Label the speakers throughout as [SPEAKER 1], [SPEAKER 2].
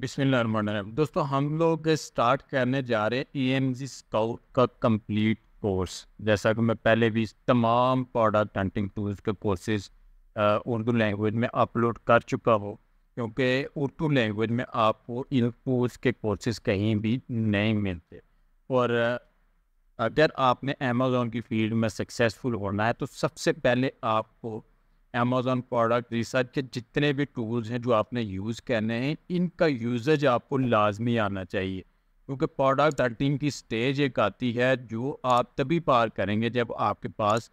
[SPEAKER 1] बिस्मिल्लाहमान दोस्तों हम लोग स्टार्ट करने जा रहे हैं ई एम जी स्काउट का कंप्लीट कोर्स जैसा कि मैं पहले भी तमाम प्रोडक्ट हंटिंग टूल्स के कोर्सेज उर्दू लैंग्वेज में अपलोड कर चुका हो क्योंकि उर्दू लैंग्वेज में आपको इन टूल्स के कोर्सेज कहीं भी नहीं मिलते और अगर आपने अमेज़ोन की फील्ड में सक्सेसफुल होना है तो सबसे पहले आपको अमेजोन प्रोडक्ट रिसर्च के जितने भी टूल्स हैं जो आपने यूज़ करने हैं इनका यूजेज आपको लाजमी आना चाहिए क्योंकि प्रोडक्ट अर्टिंग की स्टेज एक आती है जो आप तभी पार करेंगे जब आपके पास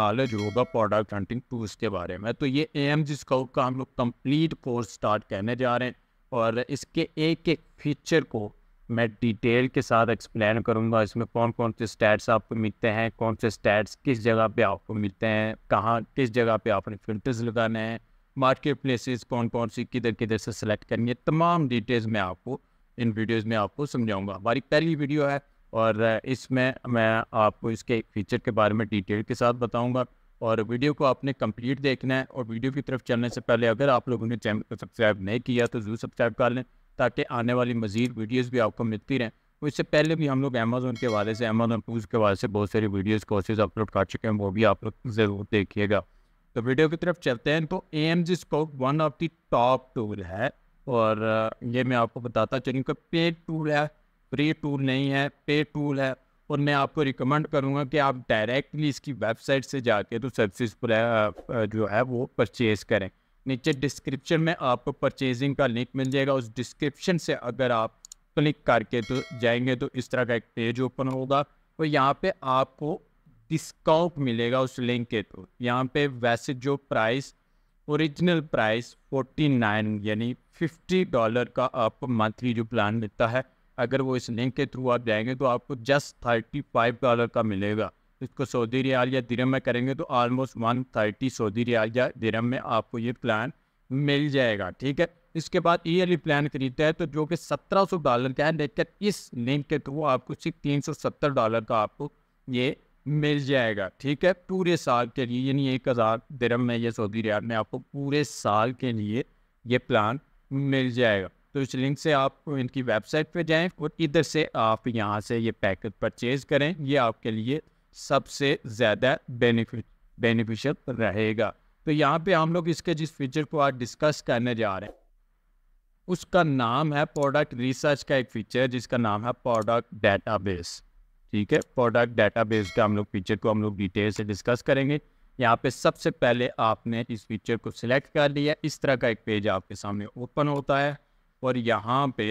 [SPEAKER 1] नॉलेज होगा प्रोडक्ट हंटिंग टूल्स के बारे में तो ये ए एम जी का हम लोग कंप्लीट कोर्स स्टार्ट करने जा रहे हैं और इसके एक एक फीचर को मैं डिटेल के साथ एक्सप्लेन करूँगा इसमें कौन कौन से स्टैट्स आपको मिलते हैं कौन से स्टैट्स किस जगह पे आपको मिलते हैं कहाँ किस जगह पे आपने फिल्टर्स लगाने हैं मार्केट प्लेसेस कौन कौन सी किधर किधर से सेलेक्ट करनी है तमाम डिटेल्स मैं आपको इन वीडियोज़ में आपको समझाऊँगा हमारी पहली वीडियो है और इसमें मैं आपको इसके फीचर के बारे में डिटेल के साथ बताऊँगा और वीडियो को आपने कंप्लीट देखना है और वीडियो की तरफ चलने से पहले अगर आप लोगों ने चैनल को सब्सक्राइब नहीं किया तो ज़रूर सब्सक्राइब कर लें ताकि आने वाली मज़ीद वीडियोज़ भी आपको मिलती रहें तो इससे पहले भी हम लोग अमेज़ोन के वाले से अमेज़ोन टूज़ के वाले से बहुत सारी वीडियोज़ कोर्सेज अपलोड कर चुके हैं वो भी आप लोग ज़रूर देखिएगा तो वीडियो की तरफ चलते हैं तो A M G scope one of the top tool है और ये मैं आपको बताता चलूँ कि पेड टूल है फ्री टूल नहीं है पेड टूल है और मैं आपको रिकमेंड करूँगा कि आप डायरेक्टली इसकी वेबसाइट से जाके तो सर्विस जो है वो परचेज़ करें नीचे डिस्क्रिप्शन में आपको परचेजिंग का लिंक मिल जाएगा उस डिस्क्रिप्शन से अगर आप क्लिक करके तो जाएंगे तो इस तरह का एक पेज ओपन होगा और यहाँ पे आपको डिस्काउंट मिलेगा उस लिंक के थ्रू यहाँ पे वैसे जो प्राइस ओरिजिनल प्राइस 49 यानी 50 डॉलर का आपको मंथली जो प्लान मिलता है अगर वो इस लिंक के थ्रू आप जाएंगे तो आपको जस्ट 35 डॉलर का मिलेगा इसको सऊदी रियाल या दिरम में करेंगे तो ऑलमोस्ट वन थर्टी सऊदी रियाल या दिरम में आपको ये प्लान मिल जाएगा ठीक है इसके बाद ईयरली प्लान खरीदता है तो जो कि सत्रह सौ डॉलर का है लेकिन इस लिंक के थ्रू आपको सिर्फ तीन सौ सत्तर डॉलर का आपको ये मिल जाएगा ठीक है पूरे साल के लिए यानी एक हज़ार दरम में या सऊदी रियाल में आपको पूरे साल के लिए ये प्लान मिल जाएगा तो इस लिंक से आप इनकी वेबसाइट पे जाएं और इधर से आप यहाँ से ये पैकेज परचेज़ करें ये आपके लिए सबसे ज़्यादा बेनिफिट बेनिफिशियल रहेगा तो यहाँ पे हम लोग इसके जिस फीचर को आज डिस्कस करने जा रहे हैं उसका नाम है प्रोडक्ट रिसर्च का एक फीचर जिसका नाम है प्रोडक्ट डेटाबेस ठीक है प्रोडक्ट डेटाबेस का हम लोग फीचर को हम लोग डिटेल से डिस्कस करेंगे यहाँ पे सबसे पहले आपने इस फीचर को सिलेक्ट कर लिया इस तरह का एक पेज आपके सामने ओपन होता है और यहाँ पे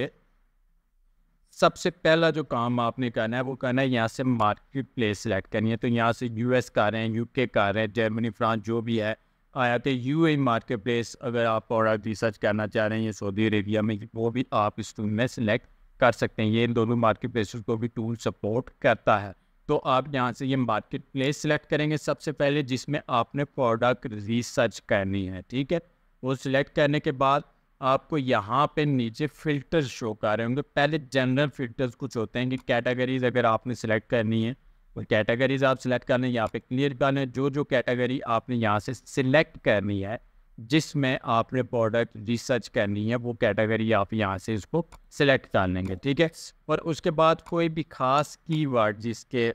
[SPEAKER 1] सबसे पहला जो काम आपने करना है वो करना है यहाँ से मार्केट प्लेस सेलेक्ट करनी है तो यहाँ से यूएस रहे हैं यूके रहे हैं जर्मनी फ्रांस जो भी है आया तो यू ए मार्केट प्लेस अगर आप प्रोडक्ट रिसर्च करना चाह रहे हैं ये सऊदी अरेबिया में वो भी आप इस टूल में सिलेक्ट कर सकते हैं ये इन दोनों मार्केट प्लेस को भी टूल सपोर्ट करता है तो आप यहाँ से ये मार्केट प्लेस सेलेक्ट करेंगे सबसे पहले जिसमें आपने प्रोडक्ट रिसर्च करनी है ठीक है वो सिलेक्ट करने के बाद आपको यहाँ पे नीचे फ़िल्टर्स शो कर रहे होंगे पहले जनरल फ़िल्टर्स कुछ होते हैं कि कैटेगरीज अगर आपने सेलेक्ट करनी है वो कैटेगरीज आप सिलेक्ट करने यहाँ पे क्लियर कर लें जो जो कैटेगरी आपने यहाँ से सिलेक्ट करनी है जिसमें आपने प्रोडक्ट रिसर्च करनी है वो कैटेगरी आप यहाँ से इसको सिलेक्ट कर लेंगे ठीक है और उसके बाद कोई भी ख़ास कीवर्ड जिसके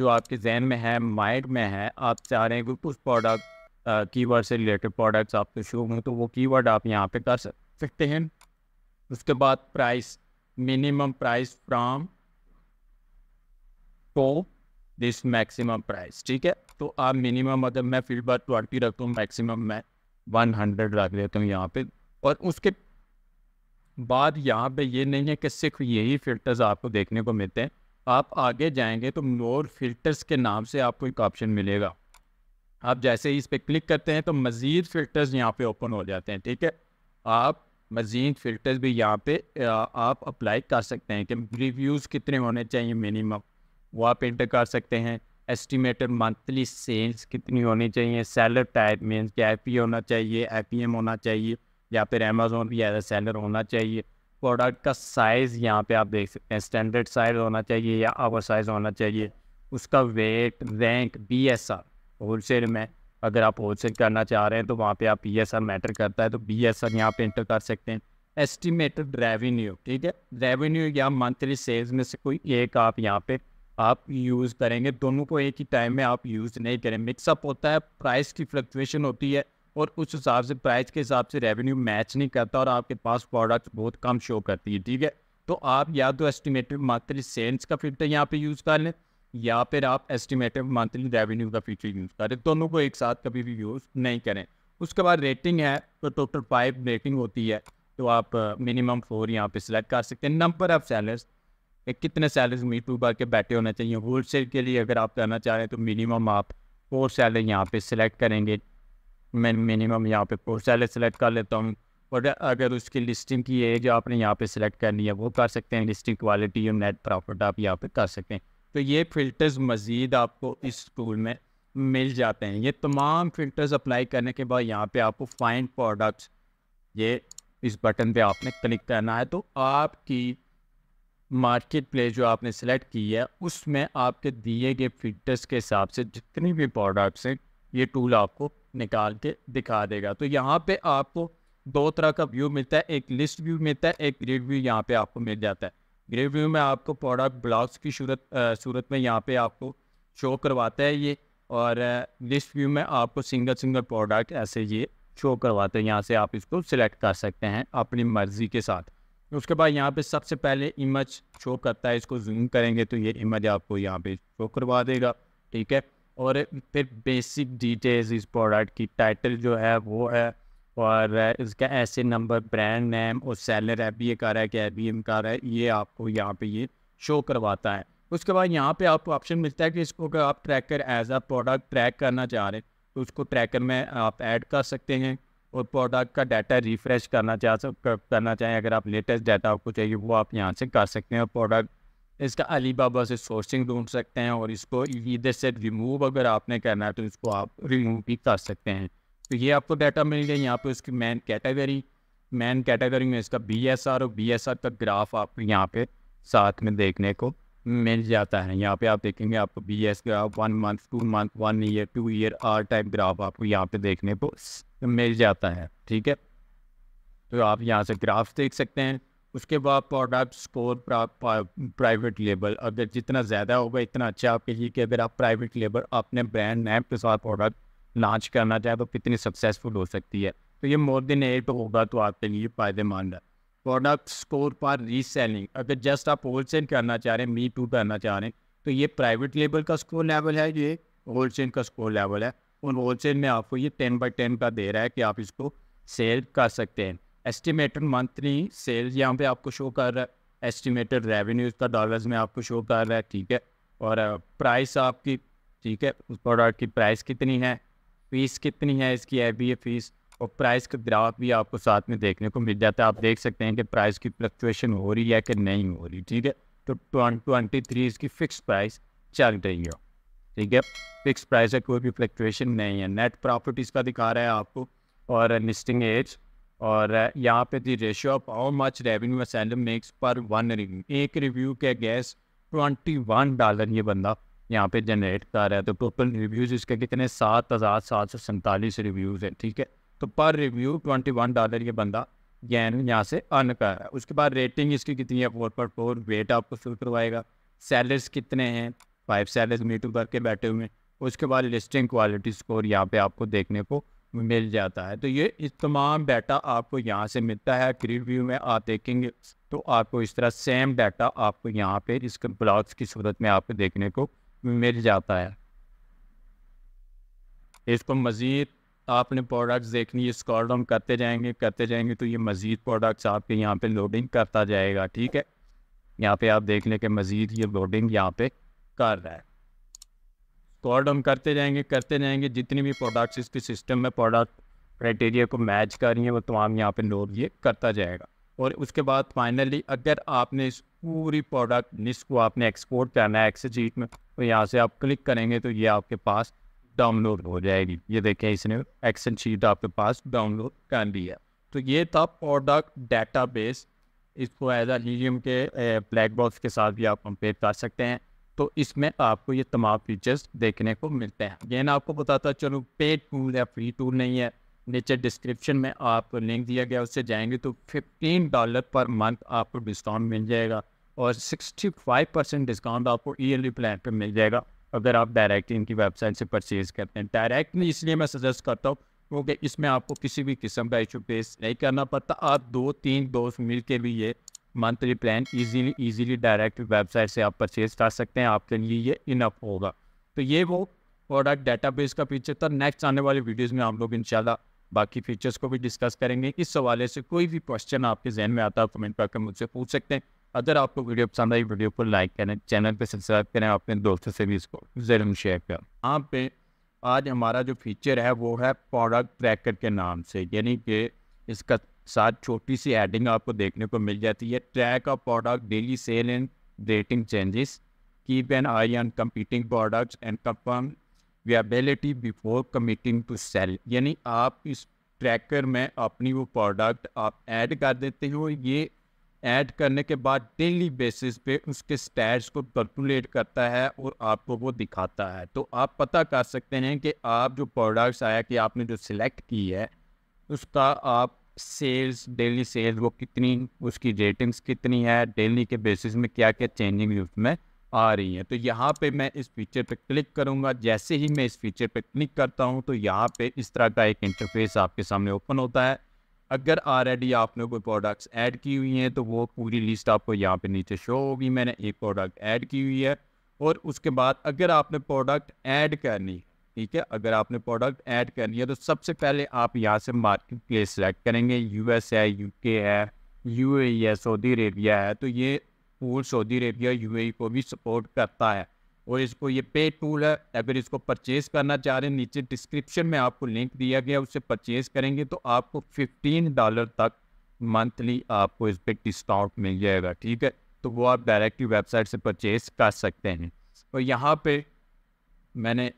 [SPEAKER 1] जो आपके जहन में है माइंड में है आप चाह रहे हैं कि उस प्रोडक्ट कीवर्ड से रिलेटेड प्रोडक्ट्स आपके शो में तो वो कीवर्ड आप यहाँ पे कर सकते हैं उसके बाद price minimum price from to this maximum price ठीक है तो आप मिनिमम अगर मैं फील्ड बार ट्वेंटी रखता हूँ मैक्सिमम मैं वन हंड्रेड रख देता हूँ यहाँ पे और उसके बाद यहाँ पे ये नहीं है कि सिर्फ यही फिल्टर्स आपको देखने को मिलते हैं आप आगे जाएंगे तो मोर फिल्टर्स के नाम से आपको एक ऑप्शन मिलेगा आप जैसे ही इस पर क्लिक करते हैं तो मज़ीद फ़िल्टर्स यहाँ पे ओपन हो जाते हैं ठीक है आप मज़ीद फ़िल्टर्स भी यहाँ पे आप अप्लाई कर सकते हैं कि रिव्यूज़ कितने होने चाहिए मिनिमम वो आप इंटर कर सकते हैं एस्टिमेटेड मंथली सेल्स कितनी होनी चाहिए सेलर टाइप मीन क्या आई पी होना चाहिए आई पी एम होना चाहिए या फिर अमेजोन भी एज ए सेलर होना चाहिए प्रोडक्ट का साइज़ यहाँ पे आप देख सकते हैं स्टैंडर्ड साइज़ होना चाहिए या आवर साइज़ होना चाहिए उसका weight rank B S R wholesale में अगर आप होलसेल करना चाह रहे हैं तो वहाँ पे आप पी मैटर करता है तो बी एस आर यहाँ पे इंटर कर सकते हैं एस्टिमेटेड रेवेन्यू ठीक है रेवेन्यू या मंथली सेल्स में से कोई एक आप यहाँ पे आप यूज़ करेंगे दोनों को एक ही टाइम में आप यूज़ नहीं करें मिक्सअप होता है प्राइस की फ्लक्चुएशन होती है और उस हिसाब से प्राइस के हिसाब से रेवेन्यू मैच नहीं करता और आपके पास प्रोडक्ट बहुत कम शो करती है ठीक है तो आप या तो एस्टिमेटेड मंथली सेल्स का फिल्टर यहाँ पे यूज़ कर लें या फिर आप एस्टिमेटिव मंथली रेवेन्यू का फीचर यूज़ करें दोनों को एक साथ कभी भी यूज़ नहीं करें उसके बाद रेटिंग है तो टोटल फाइव रेटिंग होती है तो आप मिनिमम uh, फोर यहाँ पे सिलेक्ट कर सकते हैं नंबर ऑफ़ सैलर्स कितने सैलर्स मीट टू के बैठे होने चाहिए होल सेल के लिए अगर आप करना चाह रहे हैं तो मिनिमम आप फोर सैलर यहाँ पे सिलेक्ट करेंगे मैं मिनिमम यहाँ पे फोर सैलर सिलेक्ट कर लेता हूँ और अगर उसकी लिस्टिंग की एज आपने यहाँ पे सिलेक्ट करनी है वो कर सकते हैं लिस्टिंग क्वालिटी और नेट प्रॉफिट आप यहाँ पे कर सकते हैं तो ये फिल्टर्स मज़ीद आपको इस टूल में मिल जाते हैं ये तमाम फिल्टर्स अप्लाई करने के बाद यहाँ पे आपको फाइंड प्रोडक्ट्स ये इस बटन पे आपने क्लिक करना है तो आपकी मार्केट प्लेस जो आपने सेलेक्ट की है उसमें आपके दिए गए फिल्टर्स के हिसाब से जितनी भी प्रोडक्ट्स हैं ये टूल आपको निकाल के दिखा देगा तो यहाँ पर आपको दो तरह का व्यू मिलता है एक लिस्ट व्यू मिलता है एक ग्रिड व्यू यहाँ पर आपको मिल जाता है ग्रेव व्यू में आपको प्रोडक्ट ब्लॉक्स की सूरत सूरत में यहाँ पे आपको शो करवाता है ये और लिस्ट व्यू में आपको सिंगल सिंगल प्रोडक्ट ऐसे ये शो करवाते हैं यहाँ से आप इसको सिलेक्ट कर सकते हैं अपनी मर्ज़ी के साथ उसके बाद यहाँ पे सबसे पहले इमेज शो करता है इसको जूम करेंगे तो ये इमेज आपको यहाँ पे शो करवा देगा ठीक है और फिर बेसिक डिटेल्स इस प्रोडक्ट की टाइटल जो है वो है और इसका ऐसे नंबर ब्रांड नेम और सेलर एफ बी ए का रहा है कि एफ बी एम कर रहा है ये आपको यहाँ पे ये शो करवाता है उसके बाद यहाँ पे आपको ऑप्शन मिलता है कि इसको अगर आप tracker as a product track करना चाह रहे हैं तो उसको ट्रैकर में आप ऐड कर सकते हैं और प्रोडक्ट का डाटा रिफ़्रेश करना चाह करना चाहें अगर आप लेटेस्ट डाटा आपको चाहिए वो आप यहाँ से कर सकते हैं और प्रोडक्ट इसका अली बाबा से सोर्सिंग ढूंढ सकते हैं और इसको इधर से रिमूव अगर आपने करना है तो इसको आप रिमूव भी कर सकते हैं तो ये आपको डाटा मिल गया यहाँ पे उसकी मैन कैटेगरी मैन कैटेगरी में इसका बी एस आर और बी एस आर का ग्राफ आपको यहाँ पे साथ में देखने को मिल जाता है यहाँ पे आप देखेंगे आपको B S graph one month two month one year two year आर टाइप ग्राफ आपको यहाँ पे देखने को मिल जाता है ठीक है तो आप यहाँ से ग्राफ देख सकते हैं उसके बाद प्रोडक्ट स्कोर प्राइवेट लेबल अगर जितना ज़्यादा होगा इतना अच्छा आपके लिए कि अगर आप प्राइवेट लेबल अपने ब्रांड नेम के साथ प्रोडक्ट लॉन्च करना चाहे तो कितनी सक्सेसफुल हो सकती है तो ये मोर देन एट होगा तो आपके लिए फ़ायदेमंद है प्रोडक्ट स्कोर पर रीसेलिंग अगर जस्ट आप होल सेल करना चाह रहे हैं मी टू करना चाह रहे हैं तो ये प्राइवेट लेबल का स्कोर लेवल है ये होल सेल का स्कोर लेवल है और होल सेल में आपको ये टेन बाई टेन का दे रहा है कि आप इसको सेल कर सकते हैं एस्टिमेटेड मंथली सेल्स यहाँ पे आपको शो कर रहा है एस्टिमेटेड रेवेन्यूज का डॉलर्स में आपको शो कर रहा है ठीक है और प्राइस uh, आपकी ठीक है उस प्रोडक्ट की प्राइस कितनी है फीस कितनी है इसकी ए बी ए फीस और प्राइस का ग्राफ भी आपको साथ में देखने को मिल जाता है आप देख सकते हैं कि प्राइस की फ्लक्चुएशन हो रही है कि नहीं हो रही ठीक है तो ट्वेंटी थ्री इसकी फ़िक्स प्राइस चल रही है ठीक है फिक्स प्राइस है कोई भी फ्लक्चुएशन नहीं है नेट प्रॉफिट इसका दिखा रहा है आपको और लिस्टिंग एज और यहाँ पे the ratio of how much revenue असेंडम मेक्स पर वन रिव्यू एक रिव्यू के गैस ट्वेंटी वन डॉलर ये बंदा यहाँ पे जनरेट कर रहा है तो टोटल रिव्यूज़ इसके कितने सात हज़ार सात सौ सैंतालीस रिव्यूज़ हैं ठीक है तो पर रिव्यू ट्वेंटी वन डॉलर ये बंदा गैन यहाँ से अर्न कर रहा है उसके बाद रेटिंग इसकी कितनी है फोर पर फोर वेट आपको फिल करवाएगा सैलरीज कितने हैं फाइव सैलरीज मीटू करके बैठे हुए हैं उसके बाद लिस्टिंग क्वालिटी स्कोर यहाँ पे आपको देखने को मिल जाता है तो ये इस तमाम डाटा आपको यहाँ से मिलता है क्रीड व्यू में आप देखेंगे तो आपको इस तरह सेम डाटा आपको यहाँ पे इस ब्लॉग्स की सूरत में आपको देखने को मिल जाता है इसको मज़ीद आपने प्रोडक्ट्स देखनी है स्क्रॉल डाउन करते जाएंगे करते जाएंगे तो ये मज़ीद प्रोडक्ट्स आपके यहाँ पे लोडिंग करता जाएगा ठीक है यहाँ पे आप देख लें कि मज़ीद ये लोडिंग यहाँ पे कर रहा है स्क्रॉल डाउन करते जाएंगे करते जाएंगे जितनी भी प्रोडक्ट्स इसके सिस्टम में प्रोडक्ट क्राइटेरिया को मैच कर रही है वो तमाम यहाँ पर लोड ये करता जाएगा और उसके बाद फाइनली अगर आपने इस पूरी प्रोडक्ट लिस्ट को आपने एक्सपोर्ट करना है एक्सेस शीट में तो यहाँ से आप क्लिक करेंगे तो ये आपके पास डाउनलोड हो जाएगी ये देखें इसने एक्सेल शीट आपके पास डाउनलोड कर ली है तो ये था प्रोडक्ट डाटा बेस इसको एज आ के ब्लैक बॉक्स के साथ भी आप कंपेयर कर सकते हैं तो इसमें आपको ये तमाम फीचर्स देखने को मिलते हैं ना आपको बताता चलो पेड टूल या फ्री टूल नहीं है नीचे डिस्क्रिप्शन में आपको लिंक दिया गया उससे जाएंगे तो फिफ्टीन डॉलर पर मंथ आपको डिस्काउंट मिल जाएगा और सिक्सटी फाइव परसेंट डिस्काउंट आपको ईयरली प्लान पर मिल जाएगा अगर आप डायरेक्टली इनकी वेबसाइट से परचेज़ करते हैं डायरेक्टली इसलिए मैं सजेस्ट करता हूँ क्योंकि इसमें आपको किसी भी किस्म का इशू फेस नहीं करना पड़ता आप दो तीन दोस्त मिल के भी ये monthly plan easily easily direct website से आप परचेज़ कर सकते हैं आपके लिए ये इनफ होगा तो ये वो प्रोडक्ट डेटाबेस का फीचर था नेक्स्ट आने वाले वीडियोस में हम लोग इंशाल्लाह बाकी फीचर्स को भी डिस्कस करेंगे इस हवाले से कोई भी क्वेश्चन आपके जहन में आता है कमेंट करके मुझसे पूछ सकते हैं अगर आपको वीडियो पसंद आई वीडियो को लाइक करें चैनल पर सब्सक्राइब करें अपने दोस्तों से भी इसको ज़रूर शेयर करें आप पे आज हमारा जो फीचर है वो है प्रोडक्ट ट्रैकर के नाम से यानी कि इसका साथ छोटी सी एडिंग आपको देखने को मिल जाती है track of product daily sale and rating changes keep an eye on competing products and confirm viability before committing to sell यानी आप इस ट्रैकर में अपनी वो प्रोडक्ट आप ऐड कर देते हो ये ऐड करने के बाद डेली बेसिस पे उसके स्टैट्स को कैलकुलेट करता है और आपको वो दिखाता है तो आप पता कर सकते हैं कि आप जो प्रोडक्ट्स आया कि आपने जो सिलेक्ट की है उसका आप सेल्स डेली सेल्स वो कितनी उसकी रेटिंग्स कितनी है डेली के बेसिस में क्या क्या चेंजिंग उसमें आ रही है तो यहाँ पे मैं इस फीचर पे क्लिक करूँगा जैसे ही मैं इस फीचर पे क्लिक करता हूँ तो यहाँ पे इस तरह का एक इंटरफेस आपके सामने ओपन होता है अगर ऑलरेडी आपने कोई प्रोडक्ट्स ऐड की हुई हैं तो वो पूरी लिस्ट आपको यहाँ पे नीचे शो होगी मैंने एक प्रोडक्ट ऐड की हुई है और उसके बाद अगर आपने प्रोडक्ट ऐड करनी ठीक है अगर आपने प्रोडक्ट ऐड करनी है तो सबसे पहले आप यहाँ से मार्केट प्लेस सेलेक्ट करेंगे एस है के e है ए है सऊदी अरेबिया है तो ये पूल सऊदी अरेबिया ए को भी सपोर्ट करता है और इसको ये पे टूल है अगर इसको परचेज़ करना चाह रहे हैं नीचे डिस्क्रिप्शन में आपको लिंक दिया गया उसे परचेज़ करेंगे तो आपको फिफ्टीन डॉलर तक मंथली आपको इस पर डिस्काउंट मिल जाएगा ठीक है तो वो आप डायरेक्टली वेबसाइट से परचेज़ कर सकते हैं और यहाँ पे मैंने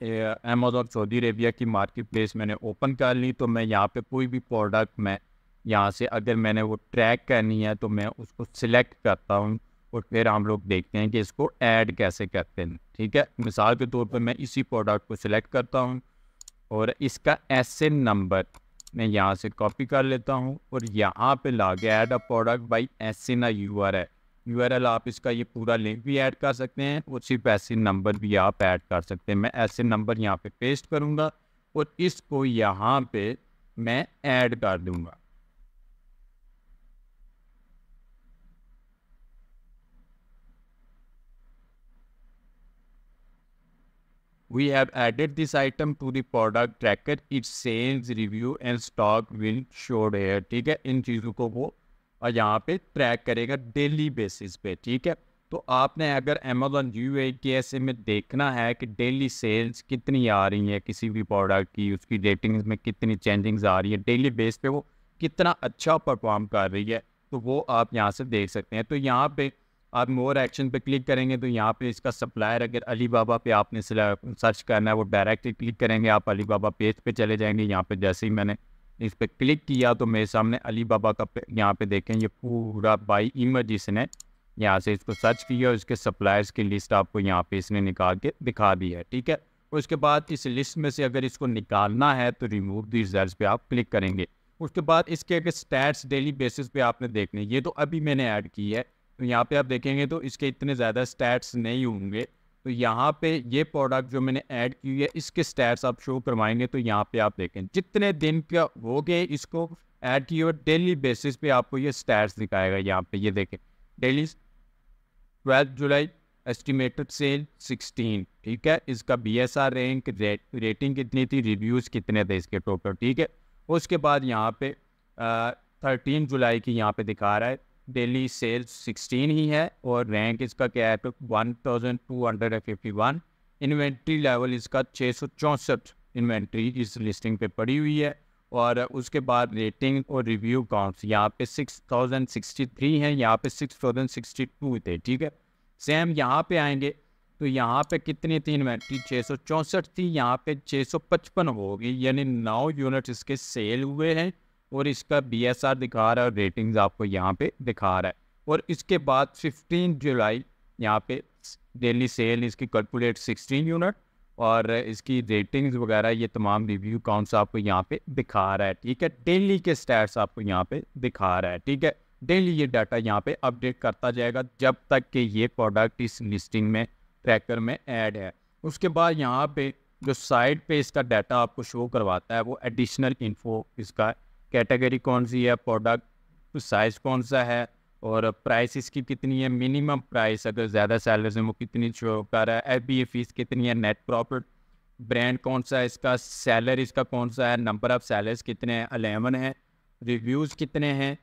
[SPEAKER 1] अमेजोन सऊदी अरेबिया की मार्केट प्लेस मैंने ओपन कर ली तो मैं यहाँ पे कोई भी प्रोडक्ट मैं यहाँ से अगर मैंने वो ट्रैक करनी है तो मैं उसको सिलेक्ट करता हूँ और फिर हम लोग देखते हैं कि इसको ऐड कैसे करते हैं ठीक है मिसाल के तौर पर मैं इसी प्रोडक्ट को सिलेक्ट करता हूँ और इसका एस नंबर मैं यहाँ से कॉपी कर लेता हूँ और यहाँ पे ला के add a product by S N U R L U R L आप इसका ये पूरा लिंक भी ऐड कर सकते हैं और सिर्फ एस नंबर भी आप ऐड कर सकते हैं मैं एस नंबर यहाँ पे पेस्ट करूँगा और इसको यहाँ पे मैं ऐड कर दूँगा We have added this item to the product tracker. Its sales, review and stock will show here. ठीक है इन चीज़ों को वो यहाँ पे ट्रैक करेगा डेली बेसिस पे ठीक है तो आपने अगर अमेजोन यू ए के ऐसे में देखना है कि डेली सेल्स कितनी आ रही है किसी भी प्रोडक्ट की उसकी रेटिंग्स में कितनी चेंजिंग्स आ रही है डेली बेस पे वो कितना अच्छा परफॉर्म कर रही है तो वो आप यहाँ से देख सकते हैं तो यहाँ पे आप मोर एक्शन पे क्लिक करेंगे तो यहाँ पे इसका सप्लायर अगर अली बाबा पे आपने सर्च करना है वो डायरेक्टली क्लिक करेंगे आप अली बाबा पेज पे चले जाएंगे यहाँ पे जैसे ही मैंने इस पर क्लिक किया तो मेरे सामने अली बाबा का यहाँ पे देखें ये पूरा बाई इमेज इसने यहाँ से इसको सर्च किया और इसके सप्लायर्स की लिस्ट आपको यहाँ पे इसने निकाल के दिखा दी है ठीक है उसके बाद इस लिस्ट में से अगर इसको निकालना है तो रिमूव दी रिजल्ट पे आप क्लिक करेंगे उसके बाद इसके अगर स्टैट्स डेली बेसिस पे आपने देखने ये तो अभी मैंने ऐड की है यहाँ पे आप देखेंगे तो इसके इतने ज़्यादा स्टैट्स नहीं होंगे तो यहाँ पे ये प्रोडक्ट जो मैंने ऐड की है इसके स्टैट्स आप शो करवाएंगे तो यहाँ पे आप देखें जितने दिन का हो गए इसको ऐड किए हुए डेली बेसिस पे आपको ये स्टैट्स दिखाएगा यहाँ पे ये देखें daily twelfth July estimated sale 16 ठीक है इसका बी एस आर रैंक रे रेटिंग कितनी थी रिव्यूज़ कितने थे इसके टोटल ठीक है उसके बाद यहाँ पे थर्टीन जुलाई की यहाँ पे दिखा रहा है डेली सेल्स 16 ही है और रैंक इसका क्या है one thousand two hundred and fifty one inventory level इसका छः सौ चौंसठ इन्वेंट्री इस लिस्टिंग पे पड़ी हुई है और उसके बाद रेटिंग और रिव्यू काउंट्स यहाँ पे सिक्स थाउजेंड सिक्सटी थ्री हैं यहाँ पे सिक्स थाउजेंड सिक्सटी टू थे ठीक है सेम यहाँ पे आएंगे तो यहाँ पे कितनी थी इन्वेंट्री छः सौ चौंसठ थी यहाँ पे छः सौ पचपन होगी यानी नौ यूनिट इसके सेल हुए हैं और इसका बी एस आर दिखा रहा है और रेटिंग्स आपको यहाँ पे दिखा रहा है और इसके बाद 15 जुलाई यहाँ पे डेली सेल इसकी कैलकुलेट 16 यूनिट और इसकी रेटिंग्स वगैरह ये तमाम रिव्यू काउंट्स आपको यहाँ पे दिखा रहा है ठीक है डेली के स्टैट्स आपको यहाँ पे दिखा रहा है ठीक है डेली ये डाटा यहाँ पे अपडेट करता जाएगा जब तक कि ये प्रोडक्ट इस लिस्टिंग में ट्रैकर में ऐड है उसके बाद यहाँ पे जो साइड पे इसका डाटा आपको शो करवाता है वो एडिशनल इन्फो इसका कैटेगरी कौन सी है प्रोडक्ट तो साइज़ कौन सा है और प्राइस इसकी कितनी है मिनिमम प्राइस अगर ज़्यादा सैलरीज में वो कितनी शो कर रहा है एफ बी फीस कितनी है नेट प्रॉफिट ब्रांड कौन सा है इसका सैलर इसका कौन सा है नंबर ऑफ़ सैलरीज कितने हैं अलेवन है रिव्यूज़ कितने हैं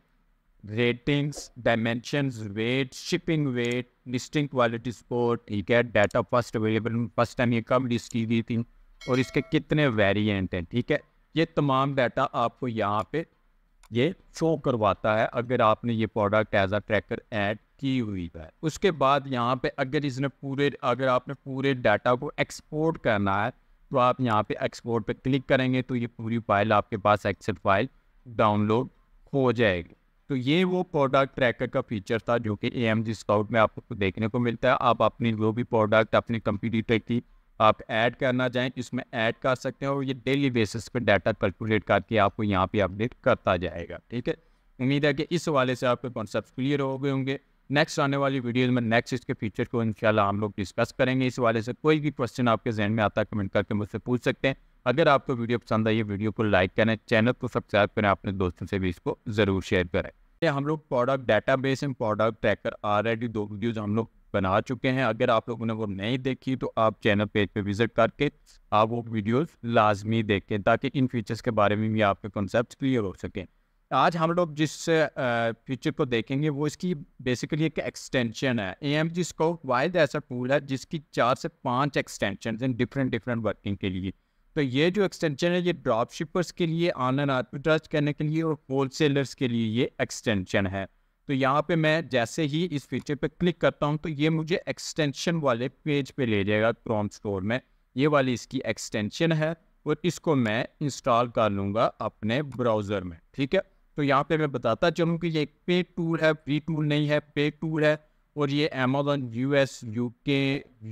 [SPEAKER 1] ratings dimension weight shipping weight listing quality sport ठीक है data first available first time ये कब लिस्ट की गई थी और इसके कितने वेरिएंट हैं ठीक है ये तमाम डाटा आपको यहाँ पे ये शो करवाता है अगर आपने ये product as a tracker add की हुई है उसके बाद यहाँ पे अगर इसने पूरे अगर आपने पूरे डाटा को एक्सपोर्ट करना है तो आप यहाँ पे एक्सपोर्ट पे क्लिक करेंगे तो ये पूरी फाइल आपके पास एक्सेल फाइल डाउनलोड हो जाएगी तो ये वो प्रोडक्ट ट्रैकर का फीचर था जो कि ए एम जी स्काउट में आपको देखने को मिलता है आप अपनी जो भी प्रोडक्ट अपने कंप्यूटर की आप ऐड करना चाहें इसमें ऐड कर सकते हैं और ये डेली बेसिस पे डाटा कैलकुलेट करके आपको यहाँ पे अपडेट करता जाएगा ठीक है उम्मीद है कि इस हवाले से आपके कॉन्सेप्ट क्लियर हो गए होंगे नेक्स्ट आने वाली वीडियोज में नेक्स्ट इसके फीचर को इंशाल्लाह हम लोग डिस्कस करेंगे इस वाले से कोई भी क्वेश्चन आपके जहन में आता है कमेंट करके मुझसे पूछ सकते हैं अगर आपको वीडियो पसंद आई वीडियो को लाइक करें चैनल को सब्सक्राइब करें अपने दोस्तों से भी इसको ज़रूर शेयर करें हम लोग product database and product tracker already दो वीडियोज़ हम लोग बना चुके हैं अगर आप लोगों ने वो नहीं देखी तो आप चैनल पेज पे विज़िट करके आप वो वीडियोस लाजमी देखें ताकि इन फीचर्स के बारे में भी आपके कॉन्सेप्ट क्लियर हो सकें आज हम लोग जिस फीचर को देखेंगे वो इसकी बेसिकली एक एक्सटेंशन है ए एम जी स्कोप वाइल्ड ऐसा टूल है जिसकी चार से पाँच एक्सटेंशन इन डिफरेंट डिफरेंट वर्किंग के लिए तो ये जो एक्सटेंशन है ये ड्रॉप शिपर्स के लिए ऑनलाइन आर्बिट्राज करने के लिए और होल सेलर्स के लिए ये एक्सटेंशन है तो यहाँ पे मैं जैसे ही इस फीचर पे क्लिक करता हूँ तो ये मुझे एक्सटेंशन वाले पेज पे ले जाएगा क्रोम स्टोर में ये वाली इसकी एक्सटेंशन है और इसको मैं इंस्टॉल कर लूँगा अपने ब्राउज़र में ठीक है तो यहाँ पे मैं बताता चलूँ कि ये एक पे टूल है फ्री टूल नहीं है पे टूल है और ये Amazon U S U K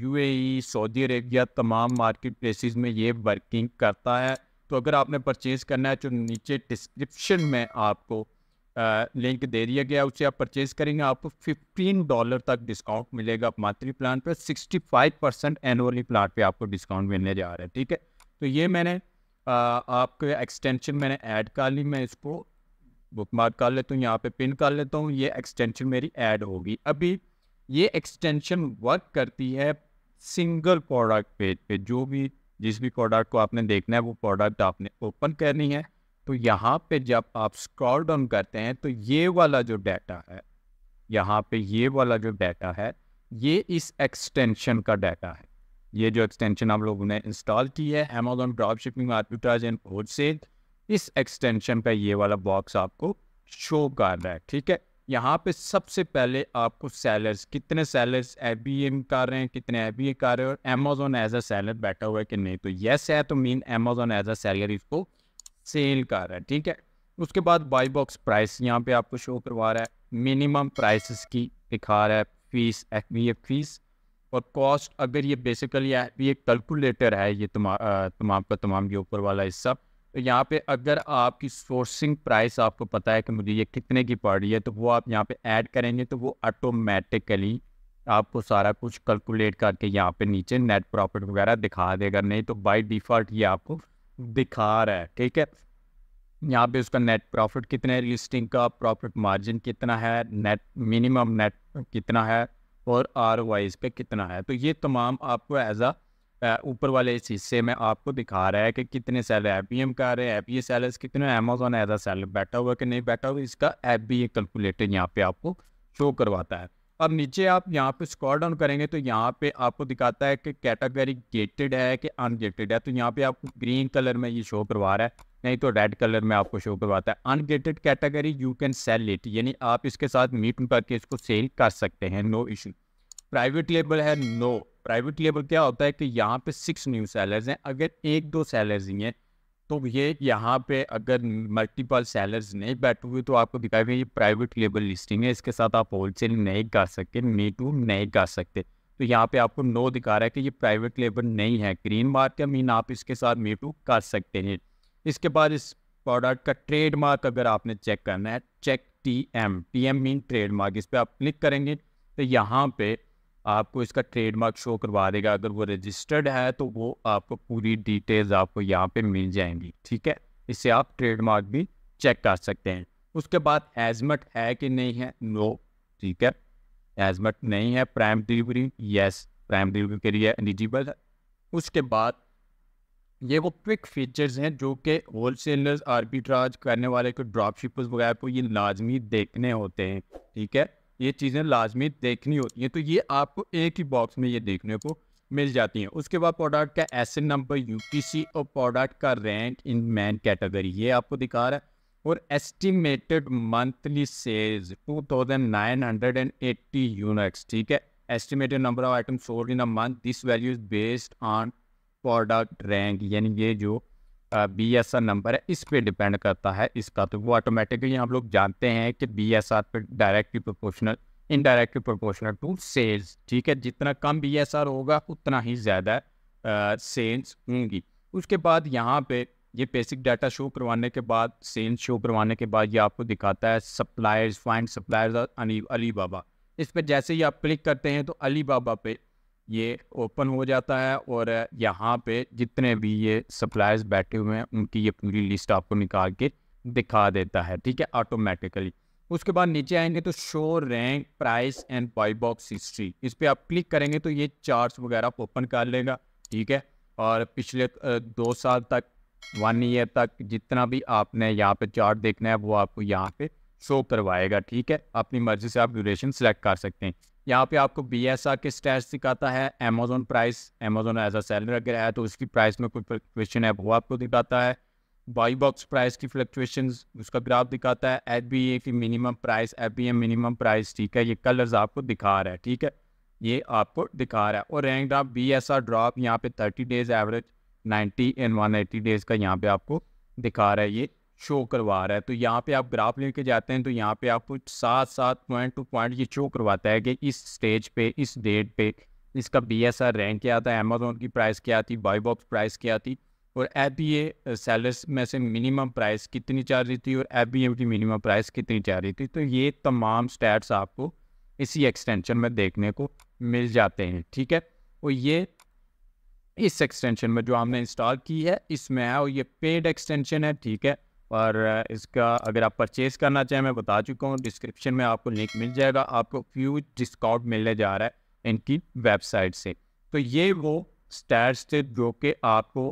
[SPEAKER 1] U A Saudi Arabia तमाम मार्केट प्लेसिस में ये वर्किंग करता है तो अगर आपने परचेज़ करना है तो नीचे डिस्क्रिप्शन में आपको लिंक दे दिया गया उसे आप परचेज़ करेंगे आपको फिफ्टीन डॉलर तक डिस्काउंट मिलेगा मंथली प्लान पर sixty five percent annually plan पे आपको डिस्काउंट मिलने जा रहा है ठीक है तो ये मैंने आपके एक्सटेंशन मैंने ऐड कर ली मैं इसको बुक मार्क कर लेता हूँ यहाँ पे पिन कर लेता हूँ ये एक्सटेंशन मेरी ऐड होगी अभी ये एक्सटेंशन वर्क करती है सिंगल प्रोडक्ट पेज पे जो भी जिस भी प्रोडक्ट को आपने देखना है वो प्रोडक्ट आपने ओपन करनी है तो यहाँ पे जब आप स्क्रॉल डाउन करते हैं तो ये वाला जो डाटा है यहाँ पे ये वाला जो डाटा है ये इस एक्सटेंशन का डाटा है ये जो एक्सटेंशन आप लोगों ने इंस्टॉल की है Amazon drop shipping arbitrage and wholesale इस एक्सटेंशन का ये वाला बॉक्स आपको शो कर रहा है ठीक है यहाँ पे सबसे पहले आपको सेलर्स कितने सेलर्स एम कर रहे हैं कितने ए बी ए कर रहे हैं और अमेजोन एज अ सेलर बैठा हुआ है कि नहीं तो यस है तो mean Amazon as a seller इसको सेल कर रहा है ठीक है उसके बाद बाई बॉक्स प्राइस यहाँ पे आपको शो करवा रहा है मिनिमम प्राइस की दिखा रहा है fees F B F fees और कॉस्ट अगर ये बेसिकली एफ बी कैलकुलेटर है ये तमाम का तमाम ये ऊपर वाला हिस्सा तो यहाँ पे अगर आपकी सोर्सिंग प्राइस आपको पता है कि मुझे ये कितने की पड़ रही है तो वो आप यहाँ पे ऐड करेंगे तो वो ऑटोमेटिकली आपको सारा कुछ कैलकुलेट करके यहाँ पे नीचे नेट प्रॉफिट वगैरह दिखा देगा नहीं तो बाय डिफ़ॉल्ट ये आपको दिखा रहा है ठीक है यहाँ पे उसका नेट प्रॉफिट कितना है लिस्टिंग का प्रॉफिट मार्जिन कितना है नेट मिनिमम नेट कितना है और आर वाइज पे कितना है तो ये तमाम आपको एज आ ऊपर वाले इस हिस्से में आपको दिखा रहा है कि कितने सेलर ए पी एम का रहे हैं ए पी सेलर्स कितने अमेजोन एज आ सैलर बैठा हुआ कि नहीं बैठा हुआ इसका ऐप भी ए कैलकुलेटर यहाँ पे आपको शो करवाता है अब नीचे आप यहाँ पे स्कॉल डाउन करेंगे तो यहाँ पे आपको दिखाता है कि कैटेगरी गेटेड है कि अनगेटेड है तो यहाँ पे आपको ग्रीन कलर में ये शो करवा रहा है नहीं तो रेड कलर में आपको शो करवाता है ungated category you can sell it यानी आप इसके साथ मीट करके इसको सेल कर सकते हैं नो इशू प्राइवेट लेबल है नो प्राइवेट लेबल क्या होता है कि यहाँ पे सिक्स न्यू सेलर्स हैं अगर एक दो सेलर्स ही हैं तो ये यहाँ पे अगर मल्टीपल सेलर्स नहीं बैठे हुए तो आपको दिखाई ये प्राइवेट लेबल लिस्टिंग है इसके साथ आप होलसेल नहीं कर सकते मी टू नहीं कर सकते तो यहाँ पे आपको नो दिखा रहा है कि ये प्राइवेट लेबल नहीं है ग्रीन मार्क का मीन आप इसके साथ मी टू कर सकते हैं इसके बाद इस प्रोडक्ट का ट्रेडमार्क अगर आपने चेक करना है check T M T M mean mark इस पर आप क्लिक करेंगे तो यहाँ पे आपको इसका ट्रेडमार्क शो करवा देगा अगर वो रजिस्टर्ड है तो वो आपको पूरी डिटेल्स आपको यहाँ पे मिल जाएंगी ठीक है इससे आप ट्रेडमार्क भी चेक कर सकते हैं उसके बाद एजमट है कि नहीं है नो ठीक है एजमट नहीं है prime delivery yes prime delivery के लिए एलिजिबल है उसके बाद ये वो क्विक फीचर्स हैं जो कि होल सेलर्स आर्बिट्राज करने वाले को ड्रॉप शिपर्स वगैरह को ये लाजमी देखने होते हैं ठीक है ये चीज़ें लाजमी देखनी होती हैं तो ये आपको एक ही बॉक्स में ये देखने को मिल जाती हैं उसके बाद प्रोडक्ट का एस नंबर यू और प्रोडक्ट का रैंक इन मैन कैटेगरी ये आपको दिखा रहा है और एस्टिमेटेड मंथली सेल्स 2980 यूनिट्स ठीक है estimated number of item sold in a month this value is based on product rank यानी ये जो बी एस आर नंबर है इस पे डिपेंड करता है इसका तो वो ऑटोमेटिकली हम लोग जानते हैं कि बी एस आर पे directly proportional indirectly proportional to sales ठीक है जितना कम बी एस आर होगा उतना ही ज़्यादा सेल्स होंगी उसके बाद यहाँ पे ये बेसिक डाटा शो करवाने के बाद सेल्स शो करवाने के बाद ये आपको दिखाता है suppliers find suppliers Ali Alibaba इस पर जैसे ही आप क्लिक करते हैं तो अली बाबा पे ये ओपन हो जाता है और यहाँ पे जितने भी ये सप्लायर्स बैठे हुए हैं उनकी ये पूरी लिस्ट आपको निकाल के दिखा देता है ठीक है ऑटोमेटिकली उसके बाद नीचे आएंगे तो show rank price and buy box history इस पर आप क्लिक करेंगे तो ये चार्ट वगैरह ओपन कर लेगा ठीक है और पिछले दो साल तक वन ईयर तक जितना भी आपने यहाँ पे चार्ट देखना है वो आपको यहाँ पे शो करवाएगा ठीक है अपनी मर्ज़ी से आप ड्यूरेशन सेलेक्ट कर सकते हैं यहाँ पे आपको बी एस आर के स्टैच दिखाता है Amazon price Amazon as a seller अगर है तो उसकी प्राइस में कोई फ्लक्चुएशन है वो आपको दिखाता है बाई बॉक्स प्राइस की फ्लक्चुएशन उसका ग्राफ दिखाता है एफ बी ए की minimum price F B A minimum price ठीक है ये कलर्स आपको दिखा रहा है ठीक है ये आपको दिखा रहा है और rank drop B S R drop यहाँ पे thirty days average ninety and one eighty days का यहाँ पे आपको दिखा रहा है ये शो करवा रहा है तो यहाँ पे आप ग्राफ लेके जाते हैं तो यहाँ पे आपको सात सात पॉइंट टू पॉइंट ये शो करवाता है कि इस स्टेज पे इस डेट पे इसका बी एस आर रैंक क्या था अमेजोन की प्राइस क्या थी बॉक्स प्राइस क्या थी और एफ बी ए सेलर्स में से मिनिमम प्राइस कितनी चाह रही थी और एफ बी एम की मिनिमम प्राइस कितनी चाह रही थी तो ये तमाम स्टैट्स आपको इसी एक्सटेंशन में देखने को मिल जाते हैं ठीक है और ये इस एक्सटेंशन में जो हमने इंस्टॉल की है इसमें है और ये पेड एक्सटेंशन है ठीक है और इसका अगर आप परचेज़ करना चाहें मैं बता चुका हूँ डिस्क्रिप्शन में आपको लिंक मिल जाएगा आपको फ्यूज डिस्काउंट मिलने जा रहा है इनकी वेबसाइट से तो ये वो स्टैट्स थे जो कि आपको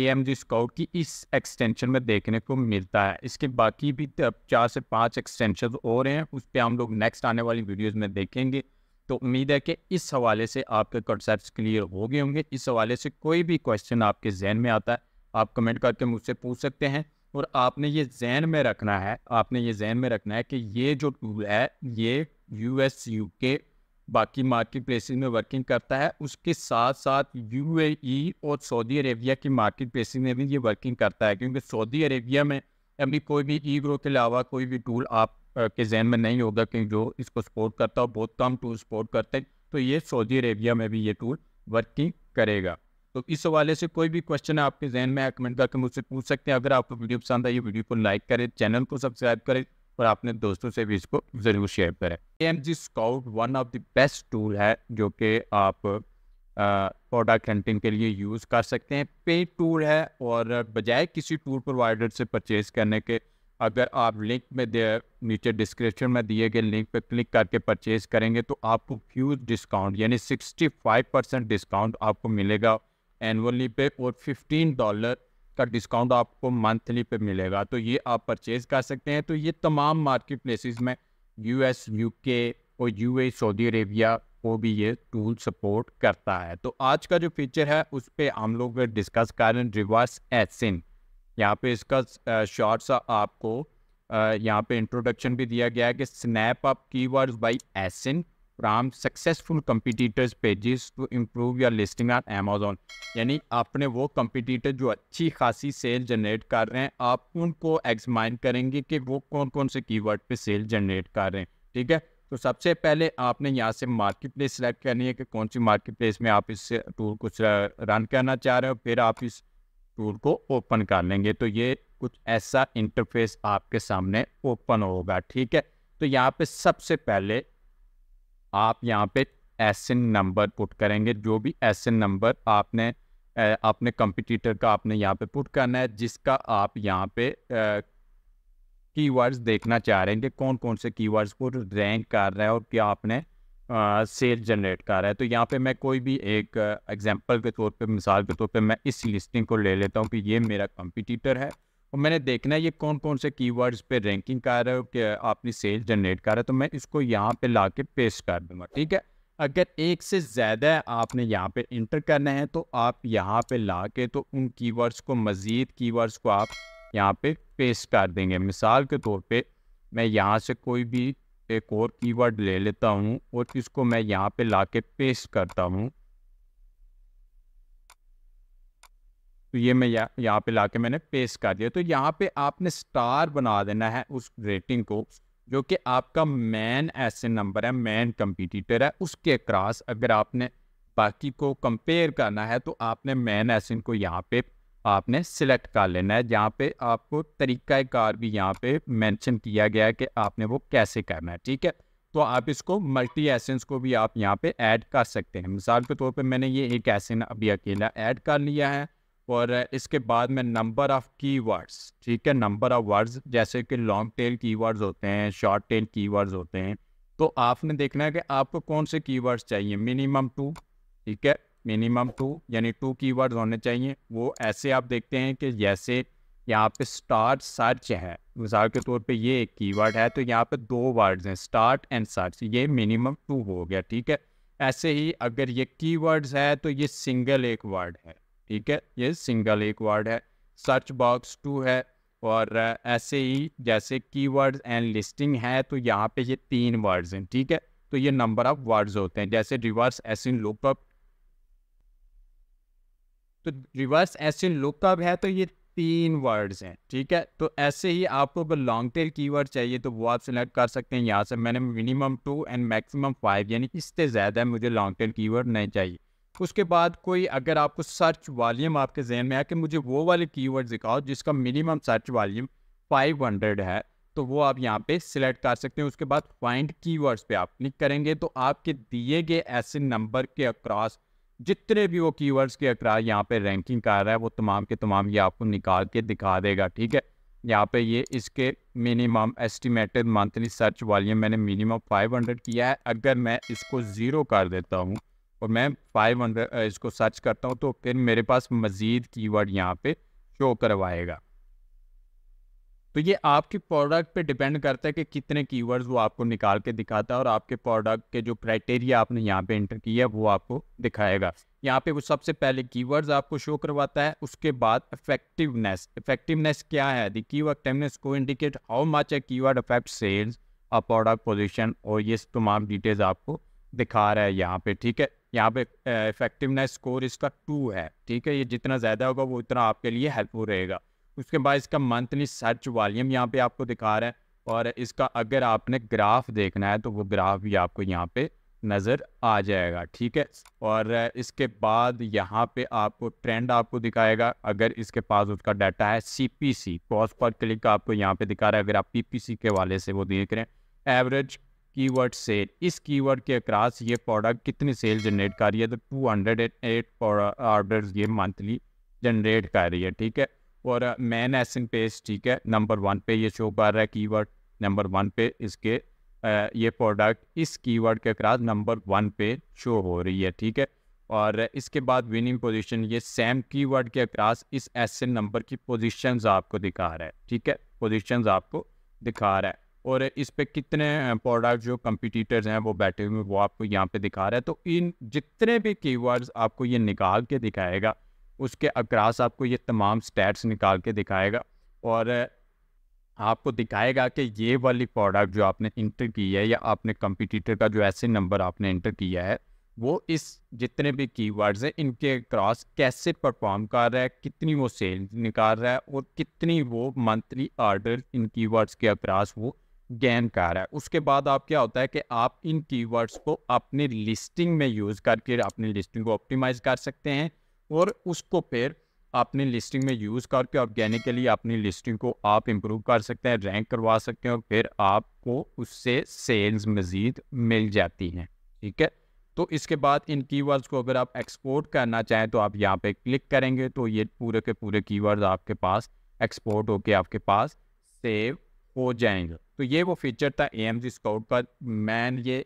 [SPEAKER 1] ए एम जी स्काउट की इस एक्सटेंशन में देखने को मिलता है इसके बाकी भी चार से पाँच एक्सटेंशन और हैं उस पर हम लोग नेक्स्ट आने वाली वीडियोज़ में देखेंगे तो उम्मीद है कि इस हवाले से आपके कॉन्सेप्ट क्लियर हो गए होंगे इस हवाले से कोई भी क्वेश्चन आपके जहन में आता है आप कमेंट करके मुझसे पूछ सकते हैं और आपने ये जहन में रखना है आपने ये जहन में रखना है कि ये जो टूल है ये यू एस यू के बाकी मार्केट प्लेस में वर्किंग करता है उसके साथ साथ यू ए और सऊदी अरेबिया की मार्केट प्लेसेस में भी ये वर्किंग करता है क्योंकि सऊदी अरेबिया में अभी कोई भी ई ग्रो के अलावा कोई भी टूल आप के जहन में नहीं होगा कि जो इसको सपोर्ट करता हो बहुत कम टूल सपोर्ट करते हैं तो ये सऊदी अरेबिया में भी ये टूल वर्किंग करेगा तो इस हवाले से कोई भी क्वेश्चन आपके जहन में कमेंट करके तो मुझसे पूछ सकते हैं अगर आपको वीडियो पसंद आई वीडियो को लाइक करें चैनल को सब्सक्राइब करें और अपने दोस्तों से भी इसको ज़रूर शेयर करें A M ji scout one of the best tool है जो कि आप प्रोडक्ट हंटिंग के लिए यूज़ कर सकते हैं पे टूल है और बजाय किसी टूर प्रोवाइडर से परचेज़ करने के अगर आप लिंक में दे नीचे डिस्क्रिप्शन में दिए गए लिंक पर क्लिक करके परचेज़ करेंगे तो आपको क्यूज डिस्काउंट यानी 65 परसेंट डिस्काउंट आपको मिलेगा एनअली पे और फिफ्टीन डॉलर का डिस्काउंट आपको मंथली पे मिलेगा तो ये आप परचेज कर सकते हैं तो ये तमाम मार्केट प्लेसिस में यू एस यू के और यू ए सऊदी अरेबिया को भी ये टूल सपोर्ट करता है तो आज का जो फीचर है उस पर हम लोग डिस्कस कर रहे हैं रिवर्स एसिन यहाँ पे इसका शॉर्ट सा आपको यहाँ पे इंट्रोडक्शन भी दिया गया है कि snap up keywords by ASIN from successful competitors pages to improve your listing on Amazon यानी आपने वो कम्पिटिटर जो अच्छी खासी सेल जनरेट कर रहे हैं आप उनको एक्समाइन करेंगे कि वो कौन कौन से कीवर्ड पे सेल जनरेट कर रहे हैं ठीक है तो सबसे पहले आपने यहाँ से मार्केट प्लेस सेलेक्ट करनी है कि कौन सी मार्केट प्लेस में आप इस टूल को रन करना चाह रहे हो फिर आप इस टूल को ओपन कर लेंगे तो ये कुछ ऐसा इंटरफेस आपके सामने ओपन होगा ठीक है तो यहाँ पे सबसे पहले आप यहाँ पे एस नंबर पुट करेंगे जो भी एस नंबर आपने अपने कंपटीटर का आपने यहाँ पे पुट करना है जिसका आप यहाँ पे कीवर्ड्स देखना चाह रहे हैं कि कौन कौन से कीवर्ड्स को रैंक कर रहा है और क्या आपने सेल जनरेट कर रहा है तो यहाँ पे मैं कोई भी एक एग्जांपल के तौर पे मिसाल के तौर पे मैं इस लिस्टिंग को ले लेता हूँ कि ये मेरा कंपटीटर है और मैंने देखना है ये कौन कौन से कीवर्ड्स पे रैंकिंग कर रहे हो कि आपने सेल जनरेट कर रहा है तो मैं इसको यहाँ पे ला के पेस्ट कर दूँगा ठीक है अगर एक से ज़्यादा आपने यहाँ पे इंटर करना है तो आप यहाँ पे ला के तो उन कीवर्ड्स को मज़ीद कीवर्ड्स को आप यहाँ पे पेस्ट कर देंगे मिसाल के तौर पर मैं यहाँ से कोई भी एक और कीवर्ड ले लेता हूँ और इसको मैं यहाँ पर ला के पेस्ट करता हूँ तो ये मैं यह, यहाँ पे लाके मैंने पेस्ट कर दिया तो यहाँ पे आपने स्टार बना देना है उस रेटिंग को जो कि आपका मैन ऐसे नंबर है मैन कंपिटिटर है उसके क्रॉस अगर आपने बाकी को कंपेयर करना है तो आपने मैन एसिन को यहाँ पे आपने सिलेक्ट कर लेना है जहाँ पे आपको कार भी यहाँ पे मेंशन किया गया है कि आपने वो कैसे करना है ठीक है तो आप इसको मल्टी एसेंस को भी आप यहाँ पे ऐड कर सकते हैं मिसाल के तौर पे मैंने ये एक एसेंट अभी अकेला ऐड कर लिया है और इसके बाद में नंबर ऑफ़ कीवर्ड्स ठीक है नंबर ऑफ़ वर्ड्स जैसे कि लॉन्ग टेल कीवर्ड्स होते हैं शॉर्ट टेल कीवर्ड्स होते हैं तो आपने देखना है कि आपको कौन से कीवर्ड्स चाहिए मिनिमम टू ठीक है मिनिमम टू यानी टू कीवर्ड्स होने चाहिए वो ऐसे आप देखते हैं कि जैसे यहाँ पे स्टार्ट सर्च है मिसाल के तौर पे ये एक कीवर्ड है तो यहाँ पे दो वर्ड्स हैं स्टार्ट एंड सर्च ये मिनिमम टू हो गया ठीक है ऐसे ही अगर ये कीवर्ड्स है तो ये सिंगल एक वर्ड है ठीक है ये सिंगल एक वर्ड है सर्च बॉक्स टू है और ऐसे ही जैसे कीवर्ड्स एंड लिस्टिंग है तो यहाँ पे ये तीन वर्ड्स हैं ठीक है तो ये नंबर ऑफ वर्ड्स होते हैं जैसे रिवर्स एसिन लुकअप तो रिवर्स एसिन लुकअप है तो ये तीन वर्ड्स हैं ठीक है तो ऐसे ही आपको अगर लॉन्ग टेल कीवर्ड चाहिए तो वो आप सिलेक्ट कर सकते हैं यहाँ से मैंने minimum two and maximum five यानी इससे ज़्यादा मुझे लॉन्ग टेल कीवर्ड नहीं चाहिए उसके बाद कोई अगर आपको सर्च वॉल्यूम आपके जहन में है कि मुझे वो वाले कीवर्ड दिखाओ जिसका मिनिमम सर्च वॉल्यूम 500 है तो वो आप यहाँ पे सिलेक्ट कर सकते हैं उसके बाद फाइंड कीवर्ड्स पे आप क्लिक करेंगे तो आपके दिए गए ऐसे नंबर के अक्रॉस जितने भी वो कीवर्ड्स के अक्रॉस यहाँ पे रैंकिंग कर रहा है वो तमाम के तमाम ये आपको निकाल के दिखा देगा ठीक है यहाँ पे ये इसके minimum estimated monthly search volume मैंने मिनिमम 500 किया है अगर मैं इसको ज़ीरो कर देता हूँ और मैं फाइव इसको सर्च करता हूँ तो फिर मेरे पास मज़ीद कीवर्ड यहाँ पे शो करवाएगा तो ये आपके प्रोडक्ट पे डिपेंड करता है कि कितने कीवर्ड्स वो आपको निकाल के दिखाता है और आपके प्रोडक्ट के जो क्राइटेरिया आपने यहाँ पे एंटर किया है वो आपको दिखाएगा यहाँ पे वो सबसे पहले कीवर्ड्स आपको शो करवाता है उसके बाद इफेक्टिवनेस इफेक्टिवनेस क्या है दी कीवर्ड टेमनेस को indicate how much a keyword affect sales a product position और ये तमाम डिटेल्स आपको दिखा रहा है यहाँ पे ठीक है यहाँ पे इफेक्टिवनेस स्कोर इसका टू है ठीक है ये जितना ज़्यादा होगा वो उतना आपके लिए हेल्पफुल रहेगा उसके बाद इसका मंथली सर्च वॉल्यूम यहाँ पे आपको दिखा रहा है और इसका अगर आपने ग्राफ देखना है तो वो ग्राफ भी आपको यहाँ पे नज़र आ जाएगा ठीक है और इसके बाद यहाँ पे आपको ट्रेंड आपको दिखाएगा अगर इसके पास उसका डाटा है सी पी सी पॉज पर क्लिक आपको यहाँ पे दिखा रहा है अगर आप पी पी सी के वाले से वो देख रहे हैं एवरेज कीवर्ड सेल इस कीवर्ड के अक्रास ये प्रोडक्ट कितनी सेल जनरेट कर रही है तो two hundred and eight order ये मंथली जनरेट कर रही है ठीक है और मैन एन पेज ठीक है नंबर वन पे ये शो कर रहा है कीवर्ड नंबर वन पे इसके आ, uh, ये प्रोडक्ट इस कीवर्ड के अक्रास नंबर वन पे शो हो रही है ठीक है और uh, इसके बाद विनिंग पोजिशन ये सेम कीवर्ड के अक्रास इस एस नंबर की पोजिशन आपको दिखा रहा है ठीक है पोजिशन आपको दिखा रहा है और इस पे कितने प्रोडक्ट जो कंपिटिटर्स हैं वो बैठे हुए वो आपको यहाँ पे दिखा रहा है तो इन जितने भी कीवर्ड्स आपको ये निकाल के दिखाएगा उसके अक्रास आपको ये तमाम स्टैट्स निकाल के दिखाएगा और आपको दिखाएगा कि ये वाली प्रोडक्ट जो आपने इंटर की है या आपने कंपिटिटर का जो ऐसे नंबर आपने इंटर किया है वो इस जितने भी कीवर्ड्स हैं इनके क्रॉस कैसे परफॉर्म कर रहा है कितनी वो सेल निकाल रहा है और कितनी वो मंथली आर्डर इन कीवर्ड्स के अक्रॉस वो रहा है उसके बाद आप क्या होता है कि आप इन कीवर्ड्स को अपने लिस्टिंग में यूज़ करके अपनी लिस्टिंग को ऑप्टिमाइज कर सकते हैं और उसको फिर अपनी लिस्टिंग में यूज़ करके ऑर्गेनिकली अपनी लिस्टिंग को आप इम्प्रूव कर सकते हैं रैंक करवा सकते हैं और फिर आपको उससे सेल्स मज़ीद मिल जाती हैं ठीक है तो इसके बाद इन कीवर्ड्स को अगर आप एक्सपोर्ट करना चाहें तो आप यहाँ पे क्लिक करेंगे तो ये पूरे के पूरे कीवर्ड्स आपके पास एक्सपोर्ट होके आपके पास सेव हो जाएंगे तो ये वो फीचर था ए एम जी स्काउट का मैन ये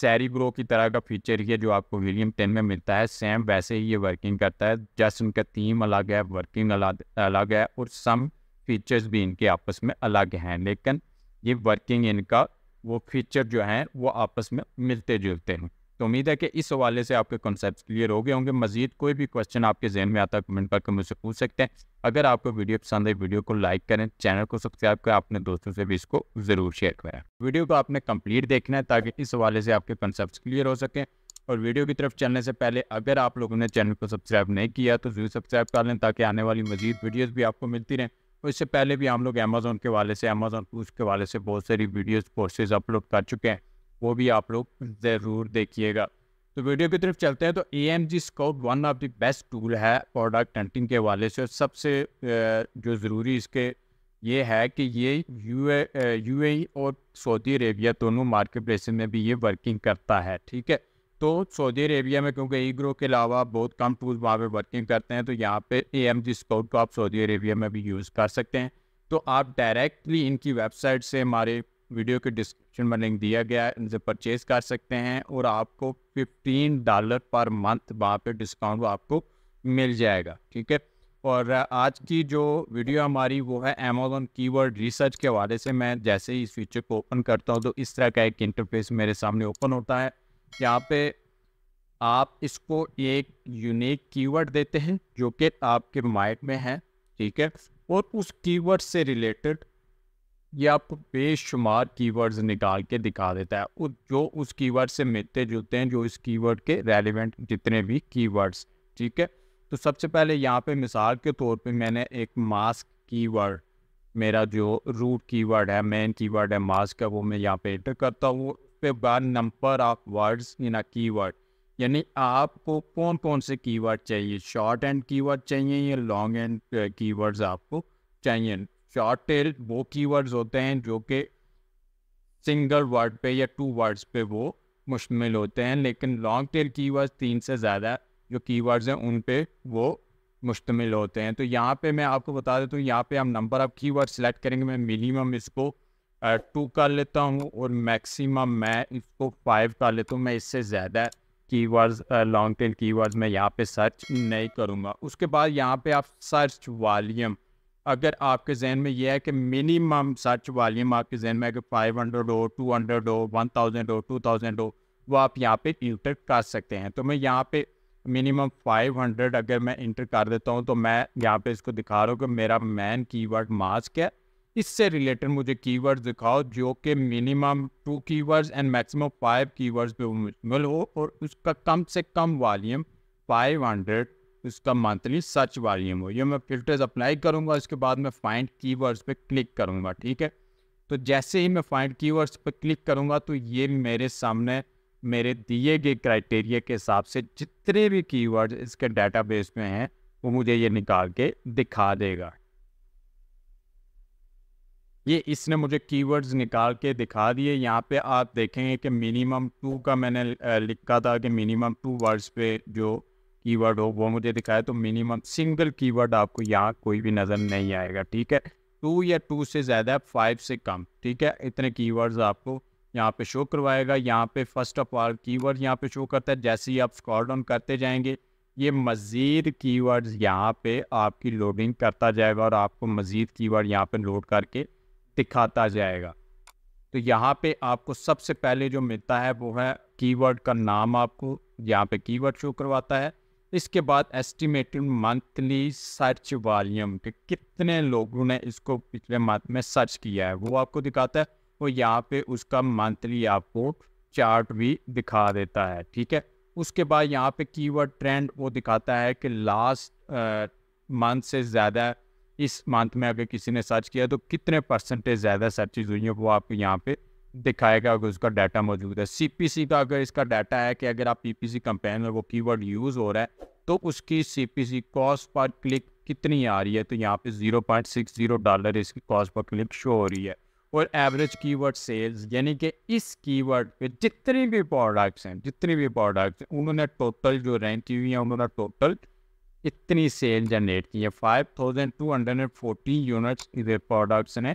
[SPEAKER 1] सैरी ग्रो की तरह का फीचर ही है जो आपको विलियम टेन में मिलता है सेम वैसे ही ये वर्किंग करता है जस्ट उनका थीम अलग है वर्किंग अलग अलग है और सम फीचर्स भी इनके आपस में अलग हैं लेकिन ये वर्किंग इनका वो फीचर जो हैं वो आपस में मिलते जुलते हैं तो उम्मीद है कि इस हवाले से आपके कॉन्सेप्ट क्लियर हो गए होंगे मजीद कोई भी क्वेश्चन आपके जहन में आता है कमेंट करके मुझसे पूछ सकते हैं अगर आपको वीडियो पसंद है वीडियो को लाइक करें चैनल को सब्सक्राइब करें अपने दोस्तों से भी इसको ज़रूर शेयर करें वीडियो को आपने कंप्लीट देखना है ताकि इस हवाले से आपके कॉन्सेप्ट क्लियर हो सकें और वीडियो की तरफ चलने से पहले अगर आप लोगों ने चैनल को सब्सक्राइब नहीं किया तो जरूर सब्सक्राइब कर लें ताकि आने वाली मजीद वीडियोज़ भी आपको मिलती रहें और इससे पहले भी हम लोग अमेज़ोन के वाले से अमेज़ोन के वाले से बहुत सारी वीडियोज़ कोर्सेज़ अपलोड कर चुके हैं वो भी आप लोग ज़रूर देखिएगा तो वीडियो की तरफ चलते हैं तो A M ji scout one of the best tool है प्रोडक्ट हंटिंग के हवाले से सबसे जो ज़रूरी इसके ये है कि ये यू ए e और सऊदी अरेबिया दोनों मार्केट प्लेस में भी ये वर्किंग करता है ठीक है तो सऊदी अरेबिया में क्योंकि ई ग्रो के अलावा बहुत कम टूल्स वहाँ पे वर्किंग करते हैं तो यहाँ पे ए एम जी स्काउट को आप सऊदी अरेबिया में भी यूज़ कर सकते हैं तो आप डायरेक्टली इनकी वेबसाइट से हमारे वीडियो के डिस्क्रिप्शन में लिंक दिया गया है इनसे परचेज कर सकते हैं और आपको फिफ्टीन डॉलर पर मंथ वहाँ पे डिस्काउंट आपको मिल जाएगा ठीक है और आज की जो वीडियो हमारी वो है अमेजोन कीवर्ड रिसर्च के हवाले से मैं जैसे ही इस फीचर को ओपन करता हूँ तो इस तरह का एक इंटरफेस मेरे सामने ओपन होता है यहाँ पे आप इसको एक यूनिक कीवर्ड देते हैं जो कि आपके माइंड में है ठीक है और उस कीवर्ड से रिलेटेड ये आपको बेशुमार कीवर्ड्स निकाल के दिखा देता है जो उस कीवर्ड से मिलते जुलते हैं जो इस कीवर्ड के रेलिवेंट जितने भी कीवर्ड्स ठीक है तो सबसे पहले यहाँ पे मिसाल के तौर पे मैंने एक मास्क कीवर्ड मेरा जो रूट कीवर्ड है मेन कीवर्ड है मास्क का वो मैं यहाँ पे एंटर करता हूँ पे बार number of words in a keyword यानी आपको कौन कौन से कीवर्ड चाहिए शॉर्ट एंड कीवर्ड चाहिए या लॉन्ग एंड कीवर्ड्स आपको चाहिए शॉर्ट टेल वो कीवर्ड्स होते हैं जो कि सिंगल वर्ड पे या टू वर्ड्स पे वो मुश्तमिल होते हैं लेकिन लॉन्ग टेल कीवर्ड्स तीन से ज़्यादा जो कीवर्ड्स हैं उन पे वो मुश्तमिल होते हैं तो यहाँ पे मैं आपको बता देता हूँ यहाँ पे हम नंबर ऑफ़ कीवर्ड सेलेक्ट करेंगे मैं मिनिमम इसको टू कर लेता हूँ और मैक्सिमम मैं इसको फाइव कर लेता हूँ मैं इससे ज़्यादा कीवर्ड्स लॉन्ग टेल कीवर्ड्स मैं यहाँ पे सर्च नहीं करूँगा उसके बाद यहाँ पे आप सर्च वॉल्यूम अगर आपके जहन में यह है कि मिनिमम सर्च वॉल्यूम आपके जहन में अगर फाइव हंड्रेड हो टू हंड्रेड हो वन थाउजेंड हो टू थाउजेंड हो वो आप यहाँ पे इंटर कर सकते हैं तो मैं यहाँ पे मिनिमम फाइव हंड्रेड अगर मैं इंटर कर देता हूँ तो मैं यहाँ पे इसको दिखा रहा हूँ कि मेरा मैन कीवर्ड मास्क है इससे रिलेटेड मुझे कीवर्ड्स दिखाओ जो कि minimum two keywords and maximum five keywords पे मुश्किल हो और उसका कम से कम वॉल्यूम हंड्रेड इसका मंथली सर्च वॉल्यूम हो ये मैं फिल्टर्स अप्लाई करूँगा इसके बाद मैं फाइंड कीवर्ड्स पे क्लिक करूँगा ठीक है तो जैसे ही मैं फाइंड कीवर्ड्स पे क्लिक करूँगा तो ये मेरे सामने मेरे दिए गए क्राइटेरिया के हिसाब से जितने भी कीवर्ड्स इसके डेटाबेस में हैं वो मुझे ये निकाल के दिखा देगा ये इसने मुझे कीवर्ड्स निकाल के दिखा दिए यहाँ पे आप देखेंगे कि मिनिमम टू का मैंने लिखा था कि मिनिमम टू वर्ड्स पे जो कीवर्ड हो वो मुझे दिखाया तो मिनिमम सिंगल कीवर्ड आपको यहाँ कोई भी नज़र नहीं आएगा ठीक है टू या टू से ज़्यादा फाइव से कम ठीक है इतने कीवर्ड्स आपको यहाँ पे शो करवाएगा यहाँ पे फर्स्ट ऑफ ऑल कीवर्ड यहाँ पे शो करता है जैसे ही आप स्कॉल डाउन करते जाएंगे ये मज़ीद कीवर्ड्स यहाँ पे आपकी लोडिंग करता जाएगा और आपको मज़ीद कीवर्ड यहाँ पर लोड करके दिखाता जाएगा तो यहाँ पे आपको सबसे पहले जो मिलता है वो है कीवर्ड का नाम आपको यहाँ पे कीवर्ड शो करवाता है इसके बाद एस्टिमेटेड मंथली सर्च वॉल्यूम के कितने लोगों ने इसको पिछले मंथ में सर्च किया है वो आपको दिखाता है और यहाँ पे उसका मंथली आपको चार्ट भी दिखा देता है ठीक है उसके बाद यहाँ पे कीवर्ड ट्रेंड वो दिखाता है कि लास्ट मंथ से ज़्यादा इस मंथ में अगर किसी ने सर्च किया तो कितने परसेंटेज ज़्यादा सर्चेज हुई हैं वो आपको यहाँ पे दिखाएगा अगर उसका डाटा मौजूद है सीपीसी का अगर इसका डाटा है कि अगर आप पीपीसी कंपेन में वो कीवर्ड यूज़ हो रहा है तो उसकी सीपीसी कॉस्ट पर क्लिक कितनी आ रही है तो यहाँ पे 0.60 डॉलर इसकी कॉस्ट पर क्लिक शो हो रही है और एवरेज कीवर्ड सेल्स यानी कि इस कीवर्ड पे जितने भी प्रोडक्ट्स हैं जितने भी प्रोडक्ट्स हैं उन्होंने टोटल जो रैंक की हुई है उन्होंने टोटल इतनी सेल जनरेट की है five thousand two hundred and forty units products ने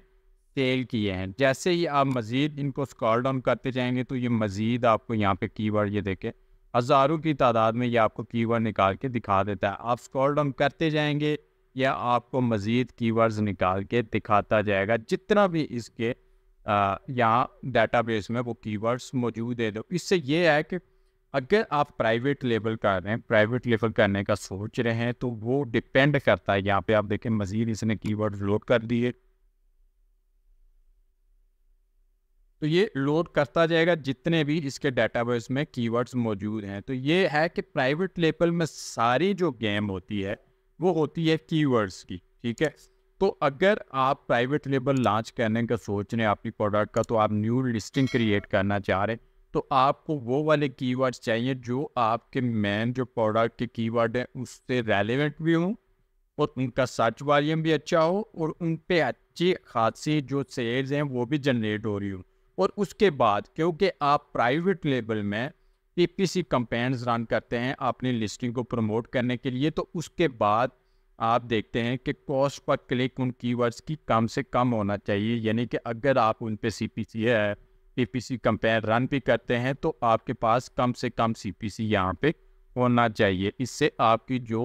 [SPEAKER 1] तेल किए हैं जैसे ही आप मज़ीद इनको स्कॉल डाउन करते जाएंगे तो ये मज़ीद आपको यहाँ पे कीवर्ड ये देखें हज़ारों की तादाद में ये आपको कीवर्ड निकाल के दिखा देता है आप स्कॉल डाउन करते जाएंगे या आपको मज़ीद कीवर्ड्स निकाल के दिखाता जाएगा जितना भी इसके यहाँ डेटाबेस में वो कीवर्ड्स मौजूद है दो तो इससे ये है कि अगर आप प्राइवेट लेवल कर रहे हैं प्राइवेट लेवल करने का सोच रहे हैं तो वो डिपेंड करता है यहाँ पे आप देखें मज़ीद इसने कीवर्ड लोड कर दिए तो ये लोड करता जाएगा जितने भी इसके डेटाबेस में कीवर्ड्स मौजूद हैं तो ये है कि प्राइवेट लेवल में सारी जो गेम होती है वो होती है कीवर्ड्स की ठीक है तो अगर आप प्राइवेट लेबल लॉन्च करने का सोच रहे हैं अपनी प्रोडक्ट का तो आप न्यू लिस्टिंग क्रिएट करना चाह रहे हैं तो आपको वो वाले कीवर्ड्स चाहिए जो आपके मेन जो प्रोडक्ट के कीवर्ड हैं उससे रेलिवेंट भी हों और उनका सर्च वॉल्यूम भी अच्छा हो और उन पर अच्छी खासी जो सेल्स हैं वो भी जनरेट हो रही हूँ और उसके बाद क्योंकि आप प्राइवेट लेवल में पीपीसी कंपेन्स रन करते हैं अपनी लिस्टिंग को प्रमोट करने के लिए तो उसके बाद आप देखते हैं कि कॉस्ट पर क्लिक उन कीवर्ड्स की कम से कम होना चाहिए यानी कि अगर आप उन पे सी पी सी है P P C compare run भी करते हैं तो आपके पास कम से कम सी पी सी यहाँ पर होना चाहिए इससे आपकी जो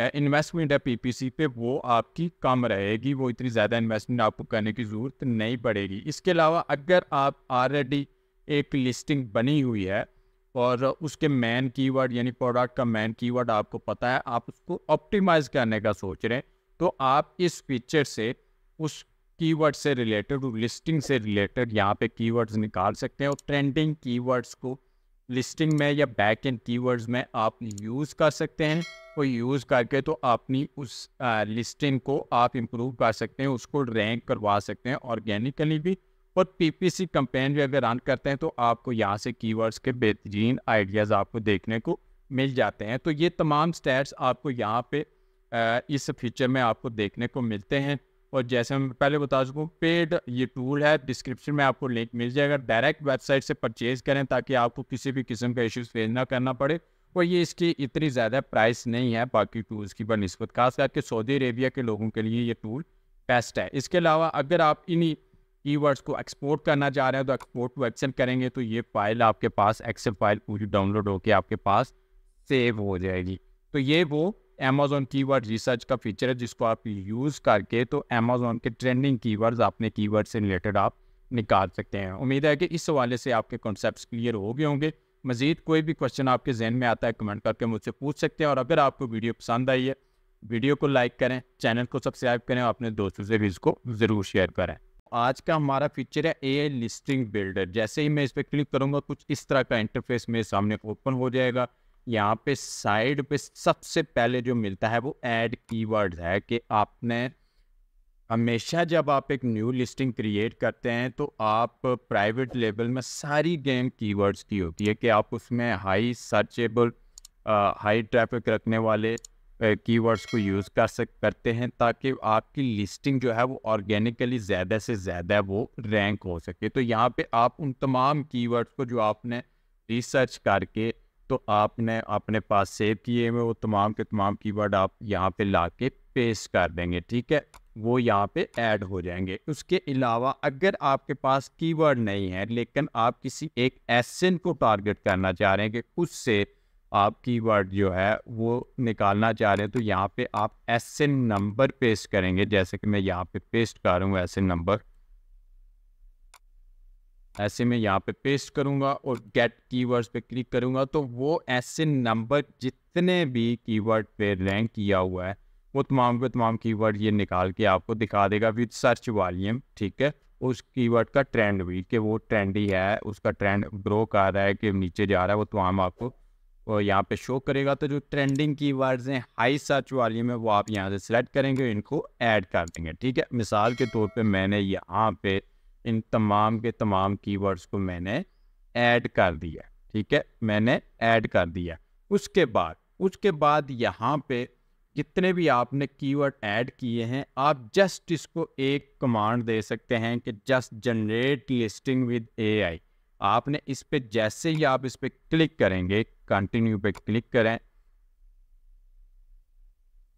[SPEAKER 1] इन्वेस्टमेंट है पीपीसी पे वो आपकी कम रहेगी वो इतनी ज़्यादा इन्वेस्टमेंट आपको करने की ज़रूरत नहीं पड़ेगी इसके अलावा अगर आप ऑलरेडी एक लिस्टिंग बनी हुई है और उसके मैन कीवर्ड यानी प्रोडक्ट का मैन कीवर्ड आपको पता है आप उसको ऑप्टिमाइज करने का सोच रहे हैं तो आप इस फीचर से उस कीवर्ड से रिलेटेड लिस्टिंग से रिलेटेड यहाँ पे कीवर्ड्स निकाल सकते हैं और ट्रेंडिंग कीवर्ड्स को लिस्टिंग में या बैक एंड कीवर्ड्स में आप यूज़ कर सकते हैं और तो यूज़ करके तो अपनी उस आ, लिस्टिंग को आप इम्प्रूव कर सकते हैं उसको रैंक करवा सकते हैं ऑर्गेनिकली भी और पीपीसी कंपेन भी अगर रन करते हैं तो आपको यहाँ से कीवर्ड्स के बेहतरीन आइडियाज़ आपको देखने को मिल जाते हैं तो ये तमाम स्टैट्स आपको यहाँ पे इस फीचर में आपको देखने को मिलते हैं और जैसे मैं पहले बता चुका पेड ये टूल है डिस्क्रिप्शन में आपको लिंक मिल जाएगा डायरेक्ट वेबसाइट से परचेज करें ताकि आपको किसी भी किस्म का इश्यूज फेस ना करना पड़े और ये इसकी इतनी ज़्यादा प्राइस नहीं है बाकी टूल्स की बनस्बत खास करके सऊदी अरेबिया के लोगों के लिए ये टूल बेस्ट है इसके अलावा अगर आप इन्हीं कीवर्ड्स को एक्सपोर्ट करना चाह रहे हैं तो एक्सपोर्ट टू एक्सेल करेंगे तो ये फाइल आपके पास एक्सेल फाइल पूरी डाउनलोड होकर आपके पास सेव हो जाएगी तो ये वो अमेजोन कीवर्ड रिसर्च का फीचर है जिसको आप यूज़ करके तो अमेजोन के ट्रेंडिंग कीवर्ड्स अपने कीवर्ड से रिलेटेड आप निकाल सकते हैं उम्मीद है कि इस हवाले से आपके कॉन्सेप्ट क्लियर हो गए होंगे मज़ीद कोई भी क्वेश्चन आपके जहन में आता है कमेंट करके मुझसे पूछ सकते हैं और अगर आपको वीडियो पसंद आई है वीडियो को लाइक करें चैनल को सब्सक्राइब करें और अपने दोस्तों से भी इसको ज़रूर शेयर करें आज का हमारा फीचर है ए लिस्टिंग बिल्डर जैसे ही मैं इस पर क्लिक करूँगा कुछ इस तरह का इंटरफेस मेरे सामने ओपन हो जाएगा यहाँ पे साइड पे सबसे पहले जो मिलता है वो ऐड कीवर्ड है कि आपने हमेशा जब आप एक न्यू लिस्टिंग क्रिएट करते हैं तो आप प्राइवेट लेवल में सारी गेम कीवर्ड्स की होती है कि आप उसमें हाई सर्चेबल हाई ट्रैफिक रखने वाले कीवर्ड्स को यूज़ कर सक करते हैं ताकि आपकी लिस्टिंग जो है वो ऑर्गेनिकली ज़्यादा से ज़्यादा वो रैंक हो सके तो यहाँ पे आप उन तमाम कीवर्ड्स को जो आपने रिसर्च करके तो आपने अपने पास सेव किए हुए वो तमाम के तमाम कीवर्ड आप यहाँ पे ला के पेस्ट कर देंगे ठीक है वो यहाँ पे ऐड हो जाएंगे उसके अलावा अगर आपके पास कीवर्ड नहीं है लेकिन आप किसी एक एसन को टारगेट करना चाह रहे हैं कि उससे आप कीवर्ड जो है वो निकालना चाह रहे हैं तो यहाँ पे आप एसन नंबर पेस्ट करेंगे जैसे कि मैं यहाँ पे पेस्ट कर रहा हूँ एस नंबर ऐसे में यहाँ पे पेस्ट करूँगा और गेट कीवर्ड्स पे क्लिक करूँगा तो वो ऐसे नंबर जितने भी कीवर्ड पे रैंक किया हुआ है वो तमाम पे तमाम कीवर्ड ये निकाल के आपको दिखा देगा विद सर्च वॉल्यूम ठीक है उस कीवर्ड का ट्रेंड भी कि वो ट्रेंड ही है उसका ट्रेंड ग्रो कर रहा है कि नीचे जा रहा है वो तमाम आपको और यहाँ पे शो करेगा तो जो ट्रेंडिंग की वर्ड्स हैं हाई सर्च वॉल्यूम है वो आप यहाँ से सिलेक्ट करेंगे इनको ऐड कर देंगे ठीक है मिसाल के तौर पे मैंने यहाँ पे इन तमाम के तमाम कीवर्ड्स को मैंने ऐड कर दिया ठीक है मैंने ऐड कर दिया उसके बाद उसके बाद यहाँ पे जितने भी आपने कीवर्ड ऐड किए हैं आप जस्ट इसको एक कमांड दे सकते हैं कि just generate listing with AI आपने इस पर जैसे ही आप इस पर क्लिक करेंगे कंटिन्यू पे क्लिक करें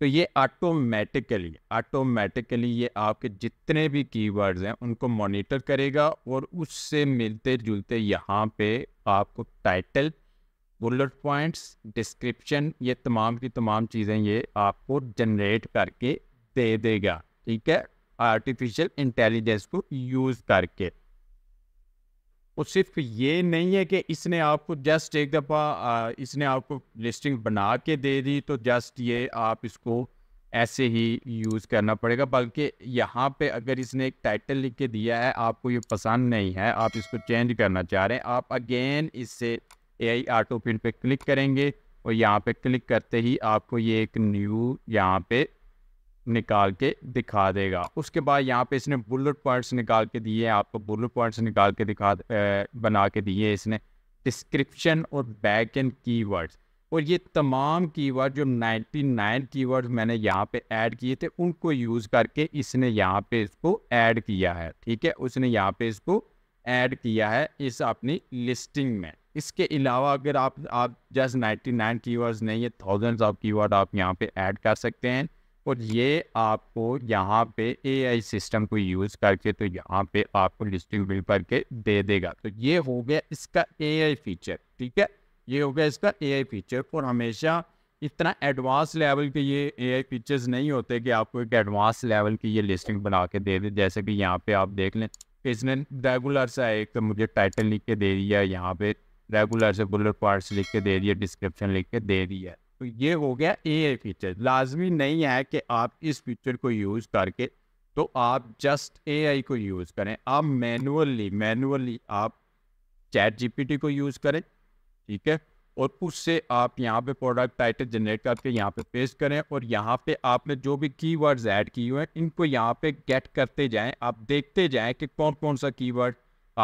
[SPEAKER 1] तो ये ऑटोमेटिकली ऑटोमेटिकली ये आपके जितने भी कीवर्ड्स हैं उनको मॉनिटर करेगा और उससे मिलते जुलते यहाँ पे आपको टाइटल बुलेट पॉइंट्स डिस्क्रिप्शन ये तमाम की तमाम चीज़ें ये आपको जनरेट करके दे देगा ठीक है आर्टिफिशियल इंटेलिजेंस को यूज़ करके वो सिर्फ ये नहीं है कि इसने आपको जस्ट एक दफ़ा इसने आपको लिस्टिंग बना के दे दी तो जस्ट ये आप इसको ऐसे ही यूज़ करना पड़ेगा बल्कि यहाँ पे अगर इसने एक टाइटल लिख के दिया है आपको ये पसंद नहीं है आप इसको चेंज करना चाह रहे हैं आप अगेन इससे ए आई ऑटो पिन पर क्लिक करेंगे और यहाँ पे क्लिक करते ही आपको ये एक न्यू यहाँ पे निकाल के दिखा देगा उसके बाद यहाँ पे इसने बुलेट पॉइंट्स निकाल के दिए आपको बुलेट पॉइंट्स निकाल के दिखा बना के दिए इसने डिस्क्रिप्शन और बैक एंड कीवर्ड्स और ये तमाम कीवर्ड जो 99 कीवर्ड मैंने यहाँ पे ऐड किए थे उनको यूज़ करके इसने यहाँ पे इसको ऐड किया है ठीक है उसने यहाँ पे इसको ऐड किया है इस अपनी लिस्टिंग में इसके अलावा अगर आप आप जस्ट 99 कीवर्ड्स नहीं है थाउजेंड्स ऑफ कीवर्ड आप यहाँ पे ऐड कर सकते हैं और ये आपको यहाँ पे एआई सिस्टम को यूज़ करके तो यहाँ पे आपको लिस्टिंग बिल करके दे देगा तो ये हो गया इसका एआई फीचर ठीक है ये हो गया इसका एआई फीचर और हमेशा इतना एडवांस लेवल के ये एआई फीचर्स नहीं होते कि आपको एक एडवांस लेवल की ये लिस्टिंग बना के दे दे जैसे कि यहाँ पे आप देख लें इसने रेगुलर सा एक तो मुझे टाइटल लिख के दे दिया यहाँ पे रेगुलर से बुलेट पार्ट्स लिख के दे दिया डिस्क्रिप्शन लिख के दे दिया तो ये हो गया ए फीचर लाजमी नहीं है कि आप इस फीचर को यूज़ करके तो आप जस्ट आई को यूज़ करें आप मैनुअली मैनुअली आप चैट जीपीटी को यूज़ करें ठीक है और उससे आप यहाँ पे प्रोडक्ट टाइटल जनरेट करके यहाँ पे पेस्ट करें और यहाँ पे आपने जो भी कीवर्ड्स ऐड किए हुए हैं इनको यहाँ पे गेट करते जाएं आप देखते जाएं कि कौन कौन सा कीवर्ड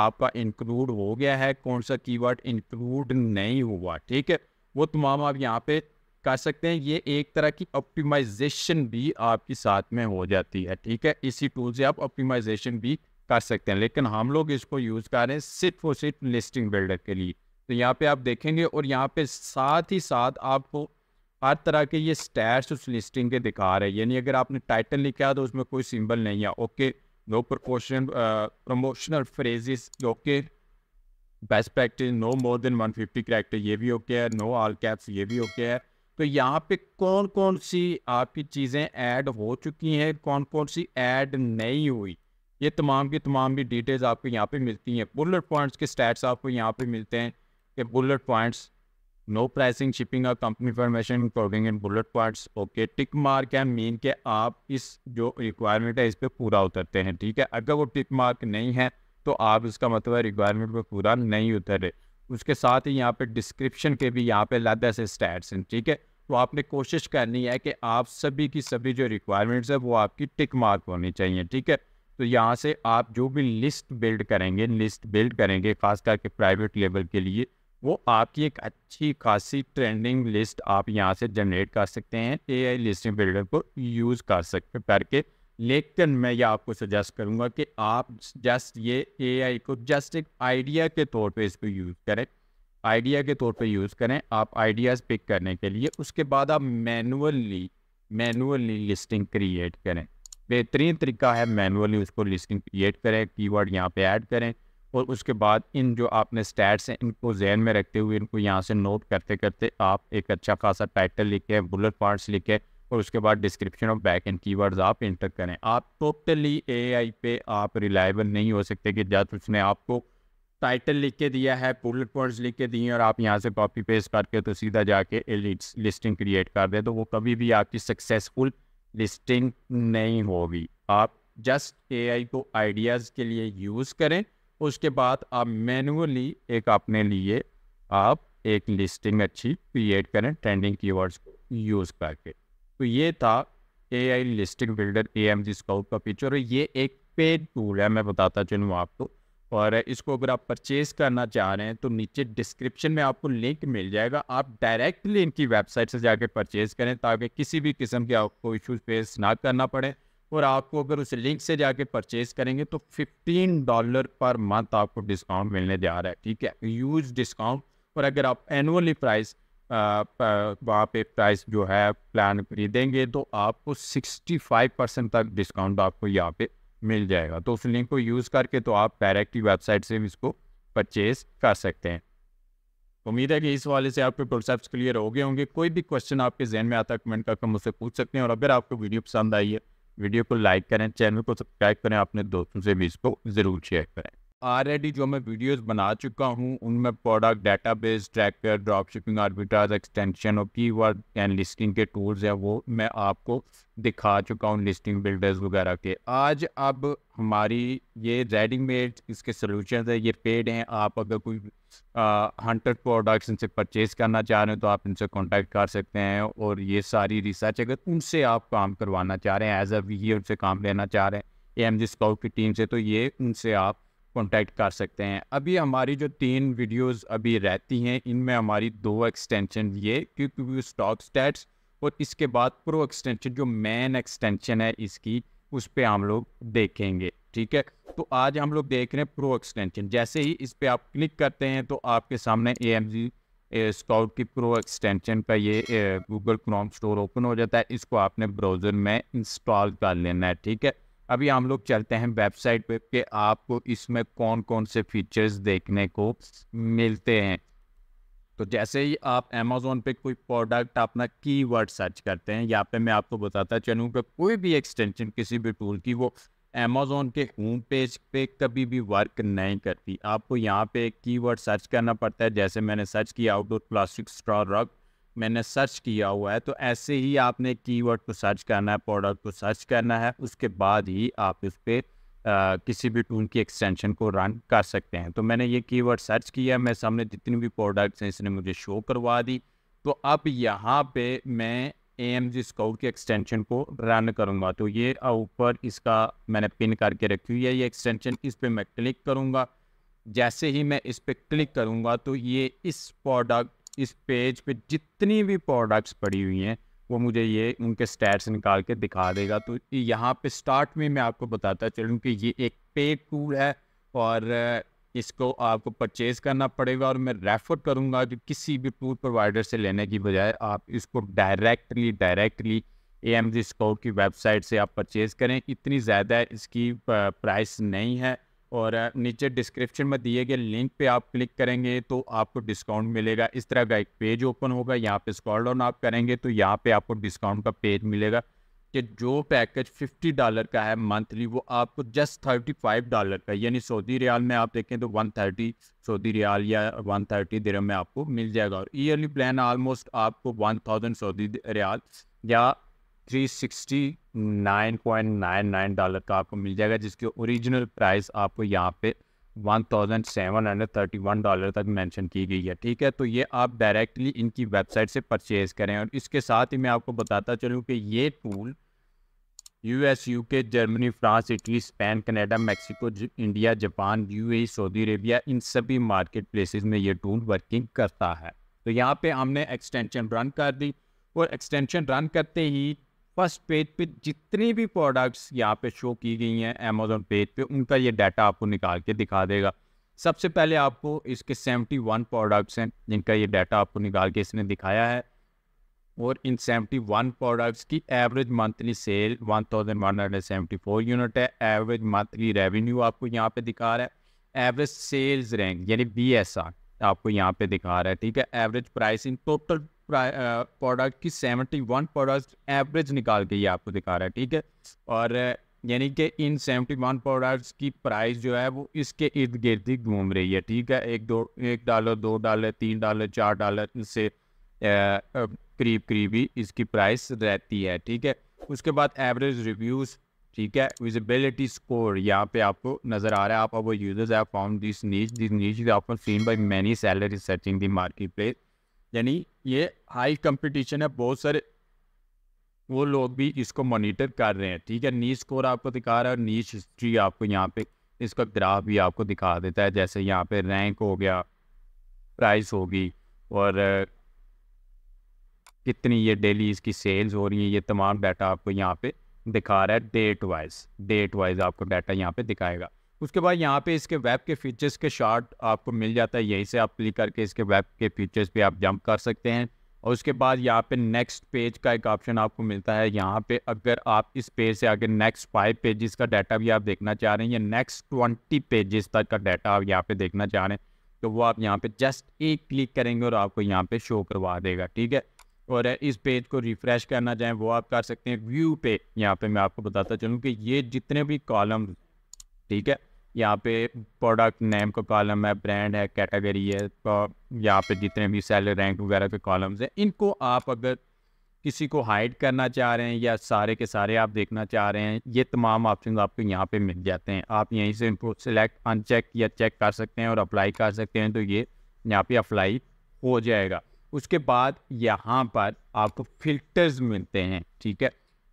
[SPEAKER 1] आपका इंक्लूड हो गया है कौन सा कीवर्ड इंक्लूड नहीं हुआ ठीक है वो तमाम आप यहाँ पे कर सकते हैं ये एक तरह की ऑप्टिमाइजेशन भी आपकी साथ में हो जाती है ठीक है इसी टूल से आप ऑप्टिमाइजेशन भी कर सकते हैं लेकिन हम लोग इसको यूज़ कर रहे हैं सिर्फ और सिर्फ लिस्टिंग बिल्डर के लिए तो यहाँ पे आप देखेंगे और यहाँ पे साथ ही साथ आपको हर तरह के ये स्टैट्स उस लिस्टिंग के दिखा रहे हैं यानी अगर आपने टाइटल लिखा तो उसमें कोई सिंबल नहीं है okay no proportion promotional phrases okay best practice no more than 150 fifty ये भी ओके है नो ऑल कैप्स ये भी ओके है तो यहाँ पे कौन कौन सी आपकी चीज़ें ऐड हो चुकी हैं कौन कौन सी ऐड नहीं हुई ये तमाम की तमाम भी डिटेल्स आपको यहाँ पे मिलती हैं बुलेट पॉइंट्स के स्टैट्स आपको यहाँ पे मिलते हैं कि bullet points no pricing shipping और company information including in bullet points okay tick mark है मीन के आप इस जो रिक्वायरमेंट है इस पर पूरा उतरते हैं ठीक है अगर वो टिक मार्क नहीं है तो आप इसका मतलब रिक्वायरमेंट पर पूरा नहीं उतरे उसके साथ ही यहाँ पे डिस्क्रिप्शन के भी यहाँ पे लदा से स्टैट्स हैं ठीक है तो आपने कोशिश करनी है कि आप सभी की सभी जो रिक्वायरमेंट्स है वो आपकी टिक मार्क होनी चाहिए ठीक है तो यहाँ से आप जो भी लिस्ट बिल्ड करेंगे लिस्ट बिल्ड करेंगे खास करके प्राइवेट लेवल के लिए वो आपकी एक अच्छी खासी ट्रेंडिंग लिस्ट आप यहाँ से जनरेट कर सकते हैं ए आई लिस्टिंग बिल्डर को यूज़ कर सकते करके लेकिन मैं ये आपको सजेस्ट करूँगा कि आप जस्ट ये एआई को जस्ट एक आइडिया के तौर पे इसको यूज़ करें आइडिया के तौर पे यूज़ करें आप आइडियाज़ पिक करने के लिए उसके बाद आप मैनुअली मैनुअली लिस्टिंग क्रिएट करें बेहतरीन तरीका है मैनुअली उसको लिस्टिंग क्रिएट करें कीवर्ड यहाँ पे ऐड करें और उसके बाद इन जो आपने स्टैट्स हैं इनको जहन में रखते हुए इनको यहाँ से नोट करते करते आप एक अच्छा खासा टाइटल लिखें बुलेट पॉइंट्स लिखें और उसके बाद डिस्क्रिप्शन ऑफ बैक एंड की आप इंटर करें आप टोटली ए पे आप रिलायबल नहीं हो सकते कि जब उसने आपको टाइटल लिख के दिया है बुलेट पॉइंट्स लिख के दिए और आप यहाँ से कॉपी पेस्ट करके तो सीधा जाके लिस्टिंग क्रिएट कर दें तो वो कभी भी आपकी सक्सेसफुल लिस्टिंग नहीं होगी आप जस्ट ए को आइडियाज़ के लिए यूज़ करें उसके बाद आप मैनुअली एक अपने लिए आप एक लिस्टिंग अच्छी क्रिएट करें ट्रेंडिंग कीवर्ड्स को यूज़ करके तो ये था A I listing builder A M ji scout का फीचर और ये एक पेड टूल है मैं बताता चलूँ आपको और इसको अगर आप परचेज़ करना चाह रहे हैं तो नीचे डिस्क्रिप्शन में आपको लिंक मिल जाएगा आप डायरेक्टली इनकी वेबसाइट से जाकर परचेज़ करें ताकि किसी भी किस्म के आपको इश्यूज फेस ना करना पड़े और आपको अगर उस लिंक से जाके परचेज़ करेंगे तो फिफ्टीन डॉलर पर मंथ आपको डिस्काउंट मिलने जा रहा है ठीक है यूज डिस्काउंट और अगर आप एनुअली प्राइस वहाँ पे प्राइस जो है प्लान खरीदेंगे तो आपको 65 परसेंट तक डिस्काउंट आपको यहाँ पे मिल जाएगा तो उस लिंक को यूज़ करके तो आप डायरेक्ट वेबसाइट से भी इसको परचेज़ कर सकते हैं उम्मीद है कि इस वाले से आपके प्रोसेप्ट क्लियर हो गए होंगे कोई भी क्वेश्चन आपके जहन में आता है कमेंट करके मुझसे पूछ सकते हैं और अगर आपको वीडियो पसंद आई है वीडियो को लाइक करें चैनल को सब्सक्राइब करें अपने दोस्तों से भी इसको ज़रूर शेयर करें ऑलरेडी जो मैं वीडियोस बना चुका हूँ उनमें product database tracker drop shipping arbitrage extension और की वर्ड एंड लिस्टिंग के टूल्स हैं वो मैं आपको दिखा चुका हूँ लिस्टिंग बिल्डर्स वगैरह के आज अब हमारी ये रेडीमेड इसके सोल्यूशन है ये पेड हैं आप अगर कोई हंड्रेड प्रोडक्ट्स इनसे परचेज़ करना चाह रहे हो तो आप इनसे कॉन्टैक्ट कर सकते हैं और ये सारी रिसर्च अगर उनसे आप काम करवाना चाह रहे हैं एज अ वी उनसे काम लेना चाह रहे हैं ए एम जी स्काउट की टीम से तो ये उनसे आप कॉन्टैक्ट कर सकते हैं अभी हमारी जो तीन वीडियोस अभी रहती हैं इनमें हमारी दो एक्सटेंशन ये क्योंकि स्टॉक स्टैट्स और इसके बाद प्रो एक्सटेंशन जो मेन एक्सटेंशन है इसकी उस पर हम लोग देखेंगे ठीक है तो आज हम लोग देख रहे हैं प्रो एक्सटेंशन जैसे ही इस पर आप क्लिक करते हैं तो आपके सामने ए एम जी स्काउट की प्रो एक्सटेंशन का ये गूगल क्रोम स्टोर ओपन हो जाता है इसको आपने ब्राउज़र में इंस्टॉल कर लेना है ठीक है अभी हम लोग चलते हैं वेबसाइट पे कि आपको इसमें कौन कौन से फीचर्स देखने को मिलते हैं तो जैसे ही आप अमेजोन पे कोई प्रोडक्ट अपना कीवर्ड सर्च करते हैं यहाँ पे मैं आपको बताता चलूँ कि कोई भी एक्सटेंशन किसी भी टूल की वो अमेजोन के होम पेज पे कभी भी वर्क नहीं करती आपको यहाँ पे कीवर्ड सर्च करना पड़ता है जैसे मैंने सर्च किया आउटडोर प्लास्टिक स्ट्रॉ रख मैंने सर्च किया हुआ है तो ऐसे ही आपने कीवर्ड को सर्च करना है प्रोडक्ट को सर्च करना है उसके बाद ही आप इस पर किसी भी टूल की एक्सटेंशन को रन कर सकते हैं तो मैंने ये कीवर्ड सर्च किया मेरे सामने जितनी भी प्रोडक्ट्स हैं इसने मुझे शो करवा दी तो अब यहाँ पे मैं ए एम जी स्काउट की एक्सटेंशन को रन करूँगा तो ये ऊपर इसका मैंने पिन करके रखी हुई है ये एक्सटेंशन इस पर मैं क्लिक करूँगा जैसे ही मैं इस पर क्लिक करूँगा तो ये इस प्रोडक्ट इस पेज पे जितनी भी प्रोडक्ट्स पड़ी हुई हैं वो मुझे ये उनके स्टैट्स निकाल के दिखा देगा तो यहाँ पे स्टार्ट में मैं आपको बताता चलूँ कि ये एक पे टूल है और इसको आपको परचेज़ करना पड़ेगा और मैं रेफ़र करूँगा कि किसी भी टूर प्रोवाइडर से लेने की बजाय आप इसको directly directly A M ji score की वेबसाइट से आप परचेज़ करें इतनी ज़्यादा इसकी प्राइस नहीं है और नीचे डिस्क्रिप्शन में दिए गए लिंक पे आप क्लिक करेंगे तो आपको डिस्काउंट मिलेगा इस तरह का एक पेज ओपन होगा यहाँ पे स्कॉल डाउन आप करेंगे तो यहाँ पे आपको डिस्काउंट का पेज मिलेगा कि जो पैकेज 50 डॉलर का है मंथली वो आपको जस्ट 35 डॉलर का यानी सऊदी रियाल में आप देखें तो 130 सऊदी रियाल या 130 थर्टी में आपको मिल जाएगा और ईयरली प्लान ऑलमोस्ट आपको 1000 सऊदी रियाल या three sixty nine point nine nine dollar का आपको मिल जाएगा जिसके ओरिजिनल प्राइस आपको यहाँ पे one thousand seven hundred thirty one dollar तक मेंशन की गई है ठीक है तो ये आप डायरेक्टली इनकी वेबसाइट से परचेज़ करें और इसके साथ ही मैं आपको बताता चलूँ कि ये tool US UK Germany France Italy Spain Canada Mexico India Japan UAE Saudi Arabia इन सभी मार्केट प्लेसेस में ये टूल वर्किंग करता है तो यहाँ पे हमने एक्सटेंशन रन कर दी और एक्सटेंशन रन करते ही फर्स्ट पेज पे जितनी भी प्रोडक्ट्स यहाँ पे शो की गई हैं अमेजोन पेज पे उनका ये डाटा आपको निकाल के दिखा देगा सबसे पहले आपको इसके 71 प्रोडक्ट्स हैं जिनका ये डाटा आपको निकाल के इसने दिखाया है और इन 71 प्रोडक्ट्स की एवरेज मंथली सेल 1174 यूनिट है एवरेज मंथली रेवेन्यू आपको यहाँ पे दिखा रहा है एवरेज सेल्स रैंक यानी बी आपको यहाँ पे दिखा रहा है ठीक है एवरेज प्राइस इन टोटल प्रोडक्ट की सेवेंटी वन प्रोडक्ट एवरेज निकाल के ये आपको दिखा रहा है ठीक है और यानी कि इन सेवेंटी वन प्रोडक्ट्स की प्राइस जो है वो इसके इर्द गिर्द ही घूम रही है ठीक है एक दो एक डॉलर दो डॉलर तीन डॉलर चार डॉलर से करीब करीब ही इसकी प्राइस रहती है ठीक है उसके बाद एवरेज रिव्यूज़ ठीक है विजिबिलिटी स्कोर यहाँ पे आपको नज़र आ रहा है आप अब यूजर्स है from this niche this niche is often seen by many sellers searching the market place यानी ये हाई कंपटीशन है बहुत सारे वो लोग भी इसको मॉनिटर कर रहे हैं ठीक है नीच स्कोर आपको दिखा रहा है और नीच हिस्ट्री आपको यहाँ पे इसका ग्राफ भी आपको दिखा देता है जैसे यहाँ पे रैंक हो गया प्राइस होगी और कितनी ये डेली इसकी सेल्स हो रही है ये तमाम डाटा आपको यहाँ पे दिखा रहा है डेट वाइज डेट वाइज आपको डाटा यहाँ पे दिखाएगा उसके बाद यहाँ पे इसके वेब के फीचर्स के शार्ट आपको मिल जाता है यहीं से आप क्लिक करके इसके वेब के फीचर्स पे आप जंप कर सकते हैं और उसके बाद यहाँ पे नेक्स्ट पेज का एक ऑप्शन आपको मिलता है यहाँ पे अगर आप इस पेज से आगे नेक्स्ट फाइव पेजेस का डाटा भी आप देखना चाह रहे हैं या नेक्स्ट ट्वेंटी पेजेस तक का डाटा आप यहाँ पे देखना चाह रहे हैं तो वो आप यहाँ पे जस्ट एक क्लिक करेंगे और आपको यहाँ पे शो करवा देगा ठीक है और इस पेज को रिफ़्रेश करना चाहें वो आप कर सकते हैं व्यू पे यहाँ पे मैं आपको बताता चलूँ कि ये जितने भी कॉलम ठीक है यहाँ पे प्रोडक्ट नेम का कॉलम है ब्रांड है कैटेगरी है तो यहाँ पे जितने भी सेलर रैंक वगैरह के कॉलम्स हैं इनको आप अगर किसी को हाइड करना चाह रहे हैं या सारे के सारे आप देखना चाह रहे हैं ये तमाम ऑप्शन आपको यहाँ पे मिल जाते हैं आप यहीं से इनको सिलेक्ट अनचेक या चेक कर सकते हैं और अप्लाई कर सकते हैं तो ये यहाँ पे अप्लाई हो जाएगा उसके बाद यहाँ पर आपको फिल्टर्स मिलते हैं ठीक है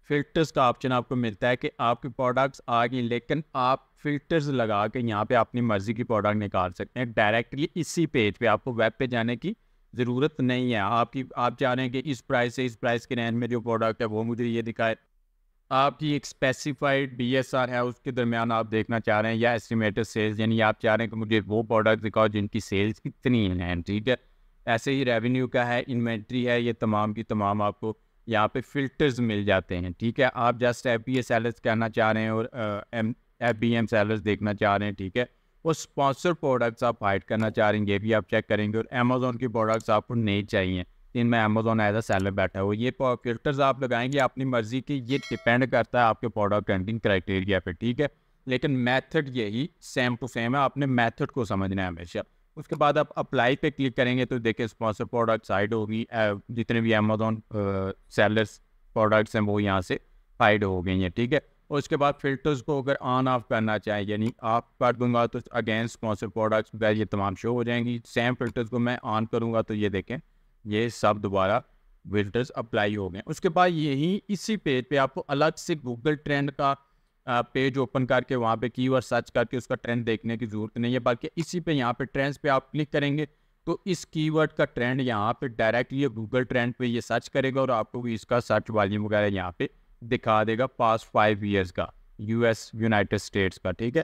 [SPEAKER 1] फिल्टर्स का ऑप्शन आपको मिलता है कि आपके प्रोडक्ट्स आ गए लेकिन आप फिल्टर्स लगा के यहाँ पे अपनी मर्ज़ी की प्रोडक्ट निकाल सकते हैं डायरेक्टली इसी पेज पे आपको वेब पे जाने की ज़रूरत नहीं है आपकी आप चाह रहे हैं कि इस प्राइस से इस प्राइस के रेंज में जो प्रोडक्ट है वो मुझे ये दिखाए आपकी एक स्पेसिफाइड बी एस आर है उसके दरमियान आप देखना चाह रहे हैं या एस्टिमेटेड सेल्स यानी आप चाह रहे हैं कि मुझे वो प्रोडक्ट दिखाओ जिनकी सेल्स इतनी हैं ठीक है ऐसे ही रेवेन्यू का है इन्वेंट्री है ये तमाम की तमाम आपको यहाँ पे फिल्टर्स मिल जाते हैं ठीक है आप just F B A sellers कहना चाह रहे हैं और M F B M sellers देखना चाह रहे हैं ठीक है और स्पॉन्सर प्रोडक्ट्स आप हाइड करना चाह रहे हैं ये भी आप चेक करेंगे और अमेजोन की प्रोडक्ट्स आपको नहीं चाहिए जिनमें अमेजोन एज अ सेलर बैठा हुआ ये फिल्टर्स आप लगाएंगे अपनी मर्जी की ये डिपेंड करता है आपके प्रोडक्ट एंडिंग क्राइटेरिया पर ठीक है लेकिन मैथड यही सेम टू सेम है आपने मैथड को समझना है हमेशा उसके बाद आप अप्लाई पे क्लिक करेंगे तो देखिए स्पॉन्सर प्रोडक्ट्स हाइड होगी जितने भी अमेजोन सेलर्स प्रोडक्ट्स हैं वो यहाँ से हाइड हो गई हैं ठीक है और उसके बाद फिल्टर्स को अगर ऑन ऑफ करना चाहें यानी आप कर दूंगा तो अगेन स्पॉन्सर प्रोडक्ट्स वगैरह ये तमाम शो हो जाएंगी सेम फिल्टर्स को मैं ऑन करूँगा तो ये देखें ये सब दोबारा फिल्टर्स अप्लाई हो गए उसके बाद यही इसी पेज पे आपको अलग से गूगल ट्रेंड का पेज ओपन करके वहाँ पे और सर्च करके उसका ट्रेंड देखने की ज़रूरत नहीं है बल्कि इसी पे यहाँ पे ट्रेंड्स पे आप क्लिक करेंगे तो इस कीवर्ड का ट्रेंड यहाँ पे डायरेक्टली गूगल ट्रेंड पे ये सर्च करेगा और आपको भी इसका सर्च वॉल्यूम वगैरह यहाँ पे दिखा देगा पास्ट फाइव ईयर्स का यू यूनाइटेड स्टेट्स का ठीक है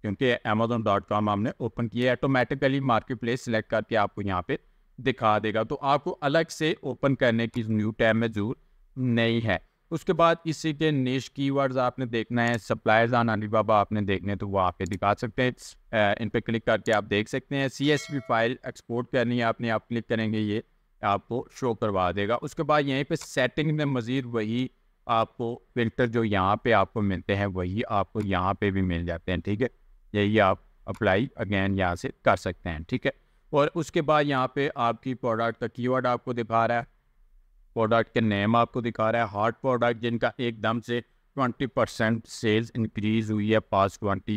[SPEAKER 1] क्योंकि अमेजोन डॉट कॉम हमने ओपन किया ऑटोमेटिकली मार्केट प्लेस सेलेक्ट करके आपको यहाँ पर दिखा देगा तो आपको अलग से ओपन करने की न्यू टैम में जरूर नहीं है उसके बाद इसी के की कीवर्ड्स आपने देखना है सप्लायर्स ऑन अलीबाबा आपने देखने तो वो आप दिखा सकते हैं इन पर क्लिक करके आप देख सकते हैं सी एस फाइल एक्सपोर्ट करनी है आपने आप क्लिक करेंगे ये आपको शो करवा देगा उसके बाद यहीं पे सेटिंग में मज़ीद वही आपको फिल्टर जो यहाँ पे आपको मिलते हैं वही आपको यहाँ पे भी मिल जाते हैं ठीक है यही आप अप्लाई अगेन यहाँ से कर सकते हैं ठीक है और उसके बाद यहाँ पे आपकी प्रोडक्ट का कीवर्ड आपको दिखा रहा है प्रोडक्ट के नेम आपको दिखा रहा है हार्ट प्रोडक्ट जिनका एकदम से 20 परसेंट सेल्स इंक्रीज़ हुई है past twenty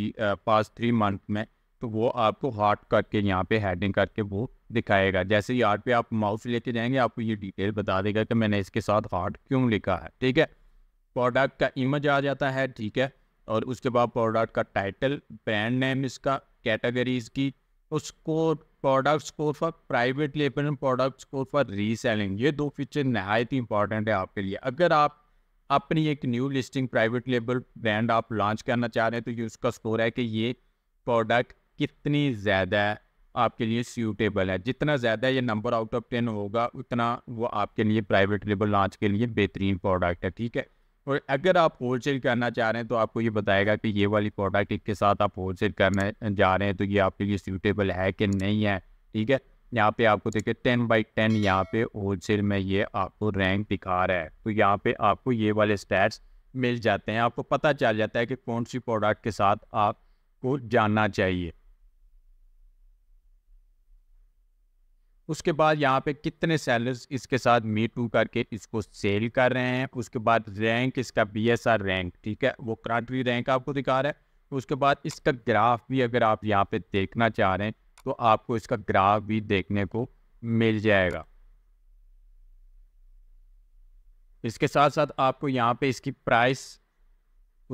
[SPEAKER 1] past three month में तो वो आपको हार्ट करके यहाँ पे हेडिंग करके वो दिखाएगा जैसे यहाँ पे आप माउस लेके जाएंगे आपको ये डिटेल बता देगा कि मैंने इसके साथ हार्ट क्यों लिखा है ठीक है प्रोडक्ट का इमेज आ जाता है ठीक है और उसके बाद प्रोडक्ट का टाइटल ब्रांड नेम इसका कैटेगरीज की उसको product score for private label and product score for reselling ये दो फीचर नहायत ही इंपॉर्टेंट है आपके लिए अगर आप अपनी एक new listing private label brand आप लॉन्च करना चाह रहे हैं तो ये उसका स्कोर है कि ये प्रोडक्ट कितनी ज़्यादा आपके लिए सूटेबल है जितना ज़्यादा ये नंबर आउट ऑफ टेन होगा उतना वो आपके लिए प्राइवेट लेबल लॉन्च के लिए बेहतरीन प्रोडक्ट है ठीक है और अगर आप होल सेल करना चाह रहे हैं तो आपको ये बताएगा कि ये वाली प्रोडक्ट इसके साथ आप होल सेल करने जा रहे हैं तो ये आपके लिए सूटेबल है कि नहीं है ठीक है यहाँ पे आपको देखिए टेन बाई टेन यहाँ पे होल सेल में ये आपको रैंक दिखा रहा है तो यहाँ पे आपको ये वाले स्टैट्स मिल जाते हैं आपको पता चल जाता है कि कौन सी प्रोडक्ट के साथ आपको जानना चाहिए उसके बाद यहाँ पे कितने सेलर्स इसके साथ मी टू करके इसको सेल कर रहे हैं उसके बाद रैंक इसका बी एस आर रैंक ठीक है वो क्रांटरी रैंक आपको दिखा रहा है उसके बाद इसका ग्राफ भी अगर आप यहाँ पे देखना चाह रहे हैं तो आपको इसका ग्राफ भी देखने को मिल जाएगा इसके साथ साथ आपको यहाँ पे इसकी प्राइस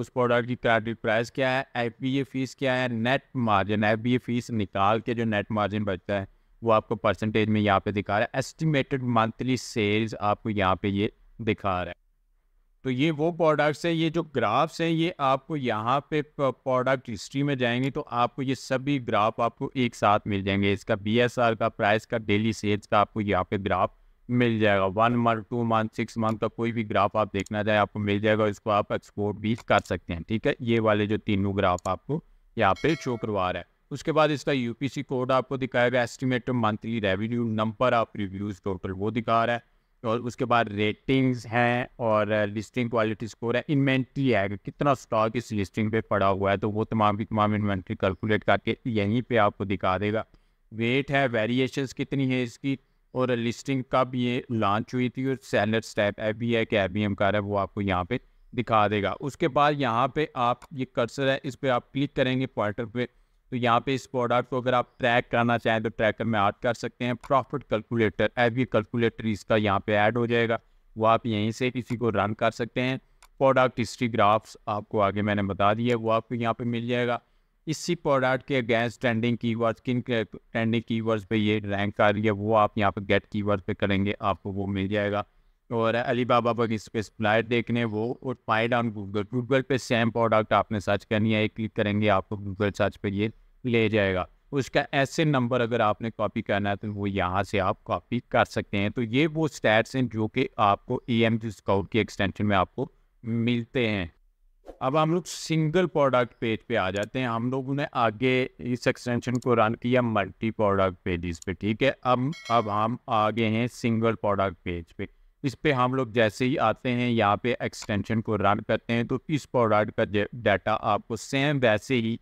[SPEAKER 1] उस प्रोडक्ट की क्रेडिट प्राइस क्या है एफ फीस क्या है नेट मार्जिन एफ फीस निकाल के जो नेट मार्जिन बचता है वो आपको परसेंटेज में यहाँ पे दिखा रहा है एस्टिमेटेड मंथली सेल्स आपको यहाँ पे ये दिखा रहा है तो ये वो प्रोडक्ट्स है ये जो ग्राफ्स हैं ये आपको यहाँ पे प्रोडक्ट हिस्ट्री में जाएंगे तो आपको ये सभी ग्राफ आपको एक साथ मिल जाएंगे इसका बी एस आर का प्राइस का डेली सेल्स का आपको यहाँ पे ग्राफ मिल जाएगा one month two month six month का कोई भी ग्राफ आप देखना चाहे आपको मिल जाएगा इसको आप एक्सपोर्ट भी कर सकते हैं ठीक है ये वाले जो तीनों ग्राफ आपको यहाँ पे शो करवा रहा है उसके बाद इसका यूपीसी कोड आपको दिखाएगा estimate monthly revenue number of reviews total वो दिखा रहा है और उसके बाद रेटिंग्स हैं और लिस्टिंग क्वालिटी स्कोर है इन्वेंट्री है कितना स्टॉक इस लिस्टिंग पे पड़ा हुआ है तो वो तमाम की तमाम इन्वेंट्री कैलकुलेट करके यहीं पे आपको दिखा देगा वेट है वेरिएशंस कितनी है इसकी और लिस्टिंग कब ये लॉन्च हुई थी और सैलर स्टैप ए बी है कि ए बी एम का है वो आपको यहाँ पर दिखा देगा उसके बाद यहाँ पर आप ये कर्सर है इस पर आप क्लिक करेंगे पोर्टल पर तो यहाँ पे इस प्रोडक्ट को अगर आप ट्रैक करना चाहें तो ट्रैकर में ऐड कर सकते हैं प्रॉफिट कैलकुलेटर एवी कैलकुलेटर इसका यहाँ पे ऐड हो जाएगा वो आप यहीं से किसी को रन कर सकते हैं प्रोडक्ट हिस्ट्री ग्राफ्स आपको आगे मैंने बता दिया वो आपको यहाँ पे मिल जाएगा इसी प्रोडक्ट के अगेंस्ट ट्रेंडिंग कीवर्ड्स किन ट्रेंडिंग कीवर्ड्स पे ये रैंक कर रही है वो आप यहाँ पे गेट कीवर्ड्स पे करेंगे आपको वो मिल जाएगा और अली बाबा पर इस पर स्प्लाइट देखने वो और फाइड ऑन गूगल गूगल पे सेम प्रोडक्ट आपने सर्च करनी है एक क्लिक करेंगे आपको गूगल सर्च पर ये ले जाएगा उसका ऐसे नंबर अगर आपने कॉपी करना है तो वो यहाँ से आप कॉपी कर सकते हैं तो ये वो स्टैट्स हैं जो कि आपको ई एम जी स्काउट की एक्सटेंशन में आपको मिलते हैं अब हम लोग सिंगल प्रोडक्ट पेज पे आ जाते हैं हम लोगों ने आगे इस एक्सटेंशन को रन किया मल्टी प्रोडक्ट पेजेस पे ठीक है अब अब हम आगे हैं सिंगल प्रोडक्ट पेज पे इस पे हम लोग जैसे ही आते हैं यहाँ पे एक्सटेंशन को रन करते हैं तो इस प्रोडक्ट का डाटा आपको सेम वैसे ही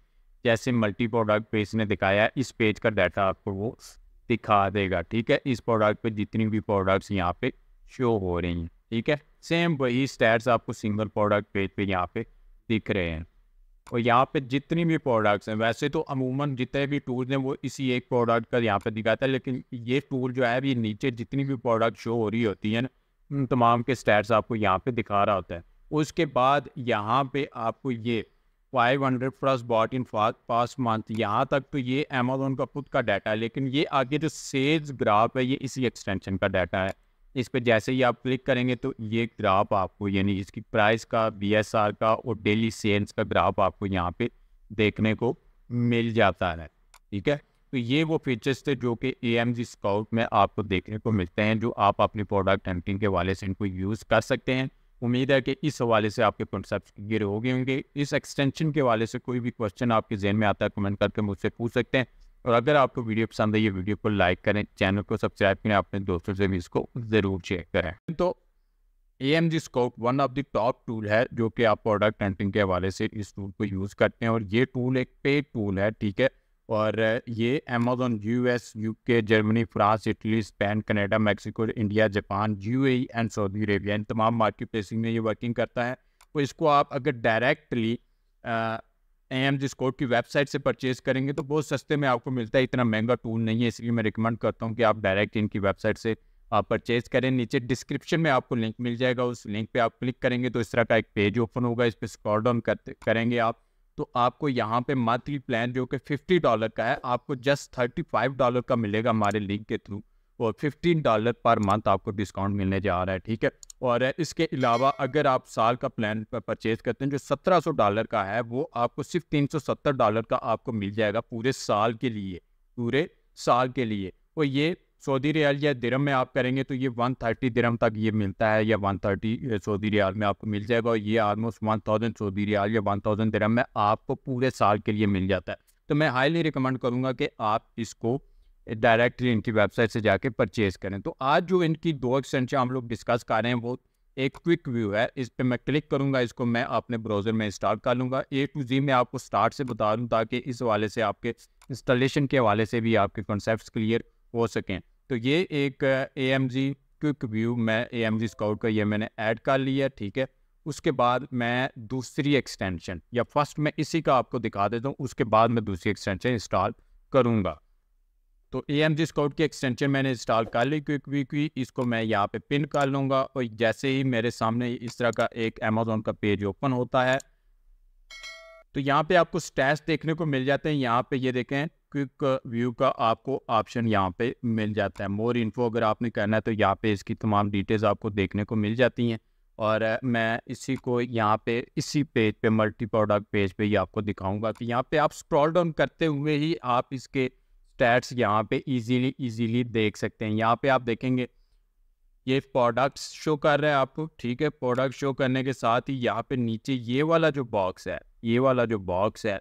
[SPEAKER 1] जैसे मल्टी प्रोडक्ट पेज ने दिखाया है इस पेज का डाटा आपको वो दिखा देगा ठीक है इस प्रोडक्ट पे जितनी भी प्रोडक्ट्स यहाँ पे शो हो रही हैं ठीक है सेम वही स्टैट्स आपको सिंगल प्रोडक्ट पेज पे यहाँ पे दिख रहे हैं और यहाँ पे जितनी भी प्रोडक्ट्स हैं वैसे तो अमूमन जितने भी टूल्स हैं वो इसी एक प्रोडक्ट का यहाँ पे दिखाता है लेकिन ये टूल जो है ये नीचे जितनी भी प्रोडक्ट शो हो रही होती है ना उन तमाम के स्टैट्स आपको यहाँ पे दिखा रहा होता है उसके बाद यहाँ पे आपको ये five hundred plus bought in past month यहाँ तक तो ये अमेजोन का खुद का डाटा है लेकिन ये आगे जो सेल्स ग्राफ है ये इसी एक्सटेंशन का डाटा है इस पर जैसे ही आप क्लिक करेंगे तो ये ग्राफ आपको यानी इसकी प्राइस का बी का और डेली सेल्स का ग्राफ आपको यहाँ पे देखने को मिल जाता है ठीक है तो ये वो फीचर्स थे जो कि ए एम जी स्काउट में आपको देखने को मिलते हैं जो आप अपने प्रोडक्ट एंटिंग के वाले से इनको यूज़ कर सकते हैं उम्मीद है कि इस हवाले से आपके कॉन्सेप्ट गिर हो गए होंगे इस एक्सटेंशन के हवाले से कोई भी क्वेश्चन आपके जहन में आता है कमेंट करके मुझसे पूछ सकते हैं और अगर आपको वीडियो पसंद आई ये वीडियो को लाइक करें चैनल को सब्सक्राइब करें अपने दोस्तों से भी इसको ज़रूर चेक करें तो A M G scope one of the top tool है जो कि आप प्रोडक्ट एंटिंग के हवाले से इस टूल को यूज़ करते हैं और ये टूल एक पेड टूल है ठीक है और ये Amazon US UK Germany France Italy Spain Canada Mexico India Japan UAE and Saudi Arabia इन तमाम मार्केट प्लेसिंग में ये वर्किंग करता है तो इसको आप अगर डायरेक्टली एम जी स्कोर की वेबसाइट से परचेज करेंगे तो बहुत सस्ते में आपको मिलता है इतना महंगा टूल नहीं है इसलिए मैं रिकमेंड करता हूँ कि आप डायरेक्ट इनकी वेबसाइट से आप परचेज करें नीचे डिस्क्रिप्शन में आपको लिंक मिल जाएगा उस लिंक पे आप क्लिक करेंगे तो इस तरह का एक पेज ओपन होगा इस पर स्क्रॉल डाउन करते करेंगे आप तो आपको यहाँ पे मंथली प्लान जो कि फिफ्टी डॉलर का है आपको जस्ट थर्टी फाइव डॉलर का मिलेगा हमारे लिंक के थ्रू और फिफ्टीन डॉलर पर मंथ आपको डिस्काउंट मिलने जा रहा है ठीक है और इसके अलावा अगर आप साल का प्लान परचेज करते हैं जो सत्रह सौ डॉलर का है वो आपको सिर्फ तीन सौ सत्तर डॉलर का आपको मिल जाएगा पूरे साल के लिए पूरे साल के लिए और ये सऊदी रियाल या दिरम में आप करेंगे तो ये वन थर्टी दिरम तक ये मिलता है या वन थर्टी सऊदी रियाल में आपको मिल जाएगा और ये almost one thousand Saudi riyal या वन थाउजेंड दिरम में आपको पूरे साल के लिए मिल जाता है तो मैं हाईली रिकमेंड करूँगा कि आप इसको डायरेक्टली इनकी वेबसाइट से जाके परचेज़ करें तो आज जो इनकी दो एक्सटेंशन हम लोग डिस्कस कर रहे हैं वो एक क्विक व्यू है इस पर मैं क्लिक करूँगा इसको मैं अपने ब्राउज़र में इंस्टॉल कर लूँगा ए टू जी मैं आपको स्टार्ट से बता दूँ ताकि इस हवाले से आपके इंस्टॉलेशन के हवाले से भी आपके कॉन्सेप्ट क्लियर हो सकें तो ये एक A M Z quick view मैं ए एम जी स्काउट का ये मैंने ऐड कर लिया ठीक है उसके बाद मैं दूसरी एक्सटेंशन या फर्स्ट मैं इसी का आपको दिखा देता हूँ उसके बाद मैं दूसरी एक्सटेंशन इंस्टॉल करूँगा तो ए एम जी स्काउट की एक्सटेंशन मैंने इंस्टॉल कर ली क्विक व्यू की इसको मैं यहाँ पे पिन कर लूँगा और जैसे ही मेरे सामने इस तरह का एक अमेजोन का पेज ओपन होता है तो यहाँ पे आपको स्टैश देखने को मिल जाते हैं यहाँ पे ये देखें क्विक व्यू का आपको ऑप्शन यहाँ पे मिल जाता है मोर इन्फो अगर आपने करना है तो यहाँ पे इसकी तमाम डिटेल्स आपको देखने को मिल जाती हैं और मैं इसी को यहाँ पे इसी पेज पे मल्टी प्रोडक्ट पेज पे ही आपको दिखाऊंगा कि यहाँ पे आप स्क्रॉल डाउन करते हुए ही आप इसके स्टैट्स यहाँ पे इजीली इजीली देख सकते हैं यहाँ पे आप देखेंगे ये प्रोडक्ट्स शो कर रहे हैं आपको ठीक है प्रोडक्ट शो करने के साथ ही यहाँ पे नीचे ये वाला जो बॉक्स है ये वाला जो बॉक्स है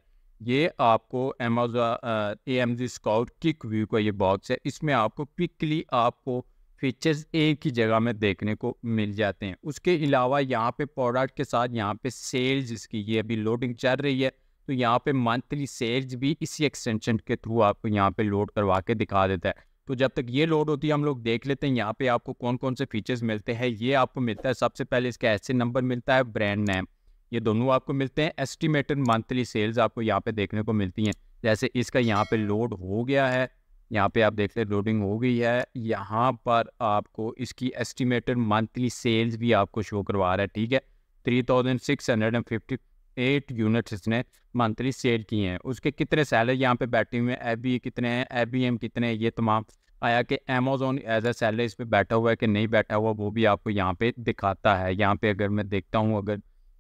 [SPEAKER 1] ये आपको Amazon A M ji Scout quick view का ये बॉक्स है इसमें आपको क्विकली आपको फीचर्स एक ही जगह में देखने को मिल जाते हैं उसके अलावा यहाँ पे प्रोडक्ट के साथ यहाँ पे सेल्स इसकी ये अभी लोडिंग चल रही है तो यहाँ पे मंथली सेल्स भी इसी एक्सटेंशन के थ्रू आपको यहाँ पे लोड करवा के दिखा देता है तो जब तक ये लोड होती है हम लोग देख लेते हैं यहाँ पे आपको कौन कौन से फीचर्स मिलते हैं ये आपको मिलता है सबसे पहले इसका एस नंबर मिलता है ब्रांड नेम ये दोनों आपको मिलते हैं एस्टिमेटेड मंथली सेल्स आपको यहाँ पे देखने को मिलती हैं जैसे इसका यहाँ पे लोड हो गया है यहाँ पे आप देख ले लोडिंग हो गई है यहाँ पर आपको इसकी एस्टिमेटेड मंथली सेल्स भी आपको शो करवा रहा है ठीक है three thousand six hundred and fifty eight units इसने मंथली सेल किए हैं उसके कितने सैलर यहाँ पे बैठे हुए हैं एबी कितने हैं एबी एम कितने हैं ये तमाम आया कि अमेजोन एज ए सैलर इस पर बैठा हुआ है कि नहीं बैठा हुआ वो भी आपको यहाँ पे दिखाता है यहाँ पे अगर मैं देखता हूँ अगर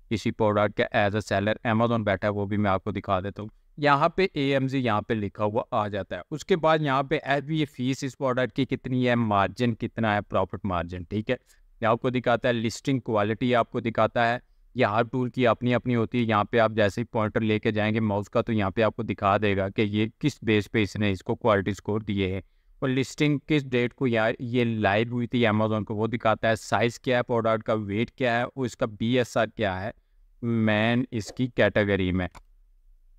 [SPEAKER 1] किसी प्रोडक्ट का एज ए सैलर अमेजोन बैठा है वो भी मैं आपको दिखा देता हूँ यहाँ पे ए एम जी यहाँ पे लिखा हुआ आ जाता है उसके बाद यहाँ पे एफ बी ए फीस इस प्रोडक्ट की कितनी है मार्जिन कितना है प्रॉफिट मार्जिन ठीक है ये आपको दिखाता है लिस्टिंग क्वालिटी आपको दिखाता है ये हर टूल की अपनी अपनी होती है यहाँ पे आप जैसे ही पॉइंटर लेके जाएंगे माउस का तो यहाँ पे आपको दिखा देगा कि ये किस बेस पे इसने इसको क्वालिटी स्कोर दिए हैं और लिस्टिंग किस डेट को यार ये लाइव हुई थी अमेजोन को वो दिखाता है साइज़ क्या है प्रोडक्ट का वेट क्या है और इसका बी क्या है मैन इसकी कैटेगरी में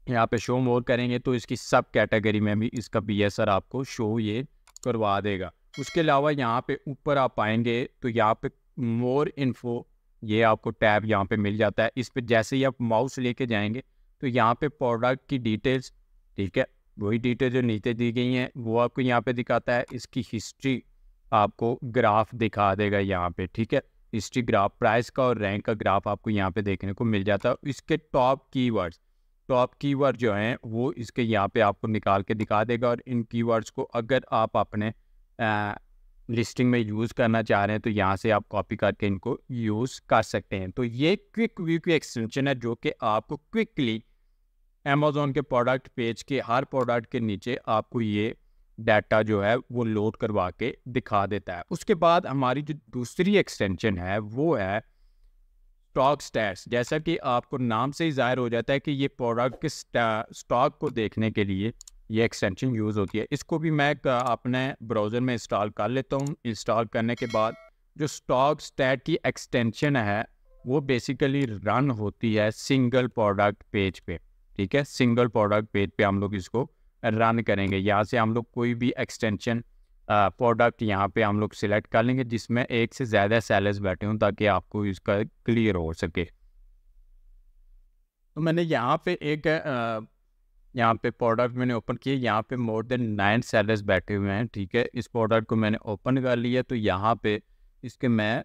[SPEAKER 1] यहाँ पे शो मोर करेंगे तो इसकी सब कैटेगरी में भी इसका बी आपको शो ये करवा देगा उसके अलावा यहाँ पे ऊपर आप आएंगे तो यहाँ पे मोर इन्फो ये आपको टैब यहाँ पे मिल जाता है इस पर जैसे ही आप माउस लेके जाएंगे तो यहाँ पे प्रोडक्ट की डिटेल्स ठीक है वही डिटेल जो नीचे दी गई हैं वो आपको यहाँ पे दिखाता है इसकी हिस्ट्री आपको ग्राफ दिखा देगा यहाँ पे ठीक है हिस्ट्री ग्राफ प्राइस का और रैंक का ग्राफ आपको यहाँ पे देखने को मिल जाता है इसके टॉप कीवर्ड्स टॉप कीवर्ड जो हैं वो इसके यहाँ पर आपको निकाल के दिखा देगा और इन कीवर्ड्स को अगर आप अपने लिस्टिंग में यूज़ करना चाह रहे हैं तो यहाँ से आप कॉपी करके इनको यूज़ कर सकते हैं तो ये क्विक व्यू की एक्सटेंशन है जो कि आपको क्विकली अमेजोन के प्रोडक्ट पेज के हर प्रोडक्ट के नीचे आपको ये डाटा जो है वो लोड करवा के दिखा देता है उसके बाद हमारी जो दूसरी एक्सटेंशन है वो है स्टॉक स्टैट्स जैसा कि आपको नाम से ही जाहिर हो जाता है कि ये प्रोडक्ट के स्टॉक को देखने के लिए ये एक्सटेंशन यूज़ होती है इसको भी मैं अपने ब्राउज़र में इंस्टॉल कर लेता हूँ इंस्टॉल करने के बाद जो स्टॉक स्टैट की एक्सटेंशन है वो बेसिकली रन होती है सिंगल प्रोडक्ट पेज पे ठीक है सिंगल प्रोडक्ट पेज पे हम लोग इसको रन करेंगे यहाँ से हम लोग कोई भी एक्सटेंशन प्रोडक्ट यहाँ पे हम लोग सिलेक्ट कर लेंगे जिसमें एक से ज़्यादा सेलर्स बैठे हों ताकि आपको इसका क्लियर हो सके तो मैंने यहाँ पे एक यहाँ पे प्रोडक्ट मैंने ओपन किया यहाँ पे मोर देन नाइन सेलर्स बैठे हुए हैं ठीक है इस प्रोडक्ट को मैंने ओपन कर लिया तो यहाँ पे इसके मैं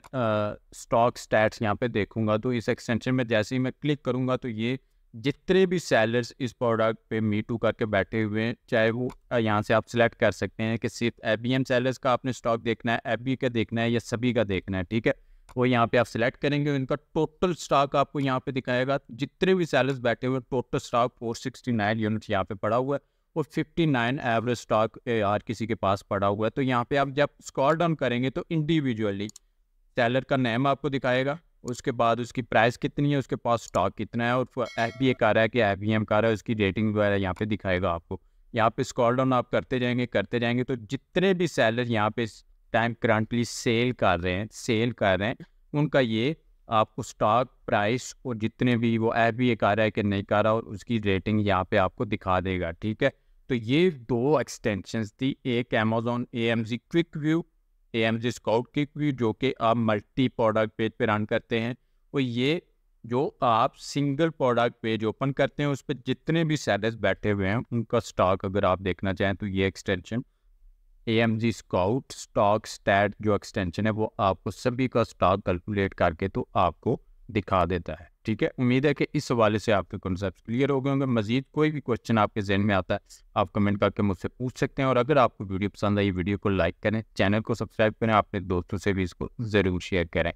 [SPEAKER 1] स्टॉक स्टैट्स यहाँ पे देखूंगा तो इस एक्सटेंशन में जैसे ही मैं क्लिक करूँगा तो ये जितने भी सेलर्स इस प्रोडक्ट पे मी टू करके बैठे हुए हैं चाहे वो यहाँ से आप सिलेक्ट कर सकते हैं कि सिर्फ ए बी एम सेलर्स का आपने स्टॉक देखना है ए बी का देखना है या सभी का देखना है ठीक है वो यहाँ पे आप सिलेक्ट करेंगे इनका टोटल स्टॉक आपको यहाँ पे दिखाएगा जितने भी सेलर्स बैठे हुए टोटल स्टॉक 469 यूनिट यहाँ पे पड़ा हुआ है और 59 एवरेज स्टॉक हर किसी के पास पड़ा हुआ है तो यहाँ पे आप जब स्कॉल डाउन करेंगे तो इंडिविजुअली सेलर का नेम आपको दिखाएगा उसके बाद उसकी प्राइस कितनी है उसके पास स्टॉक कितना है और एफ बी ए कर रहा है कि एफ बी एम कार रहा है उसकी रेटिंग वगैरह यहाँ पे दिखाएगा आपको यहाँ पे स्कॉल डाउन आप करते जाएंगे करते जाएंगे तो जितने भी सैलर यहाँ पे टाइम करंटली सेल कर रहे हैं सेल कर रहे हैं उनका ये आपको स्टॉक प्राइस और जितने भी वो ऐप भी ये कर रहा है कि नहीं कर रहा और उसकी रेटिंग यहाँ पे आपको दिखा देगा ठीक है तो ये दो एक्सटेंशन थी एक Amazon A M Z quick view A M ji Scout quick view जो कि आप मल्टी प्रोडक्ट पेज पे रन करते हैं और ये जो आप सिंगल प्रोडक्ट पेज ओपन करते हैं उस पर जितने भी सैलर्स बैठे हुए हैं उनका स्टॉक अगर आप देखना चाहें तो ये extension A M ji Scout stock stat जो एक्सटेंशन है वो आपको सभी का स्टॉक कैलकुलेट करके तो आपको दिखा देता है ठीक है उम्मीद है कि इस हवाले से आपके कॉन्सेप्ट क्लियर हो गए होंगे मजीद कोई भी क्वेश्चन आपके जहन में आता है आप कमेंट करके मुझसे पूछ सकते हैं और अगर आपको वीडियो पसंद आई वीडियो को लाइक करें चैनल को सब्सक्राइब करें अपने दोस्तों से भी इसको ज़रूर शेयर करें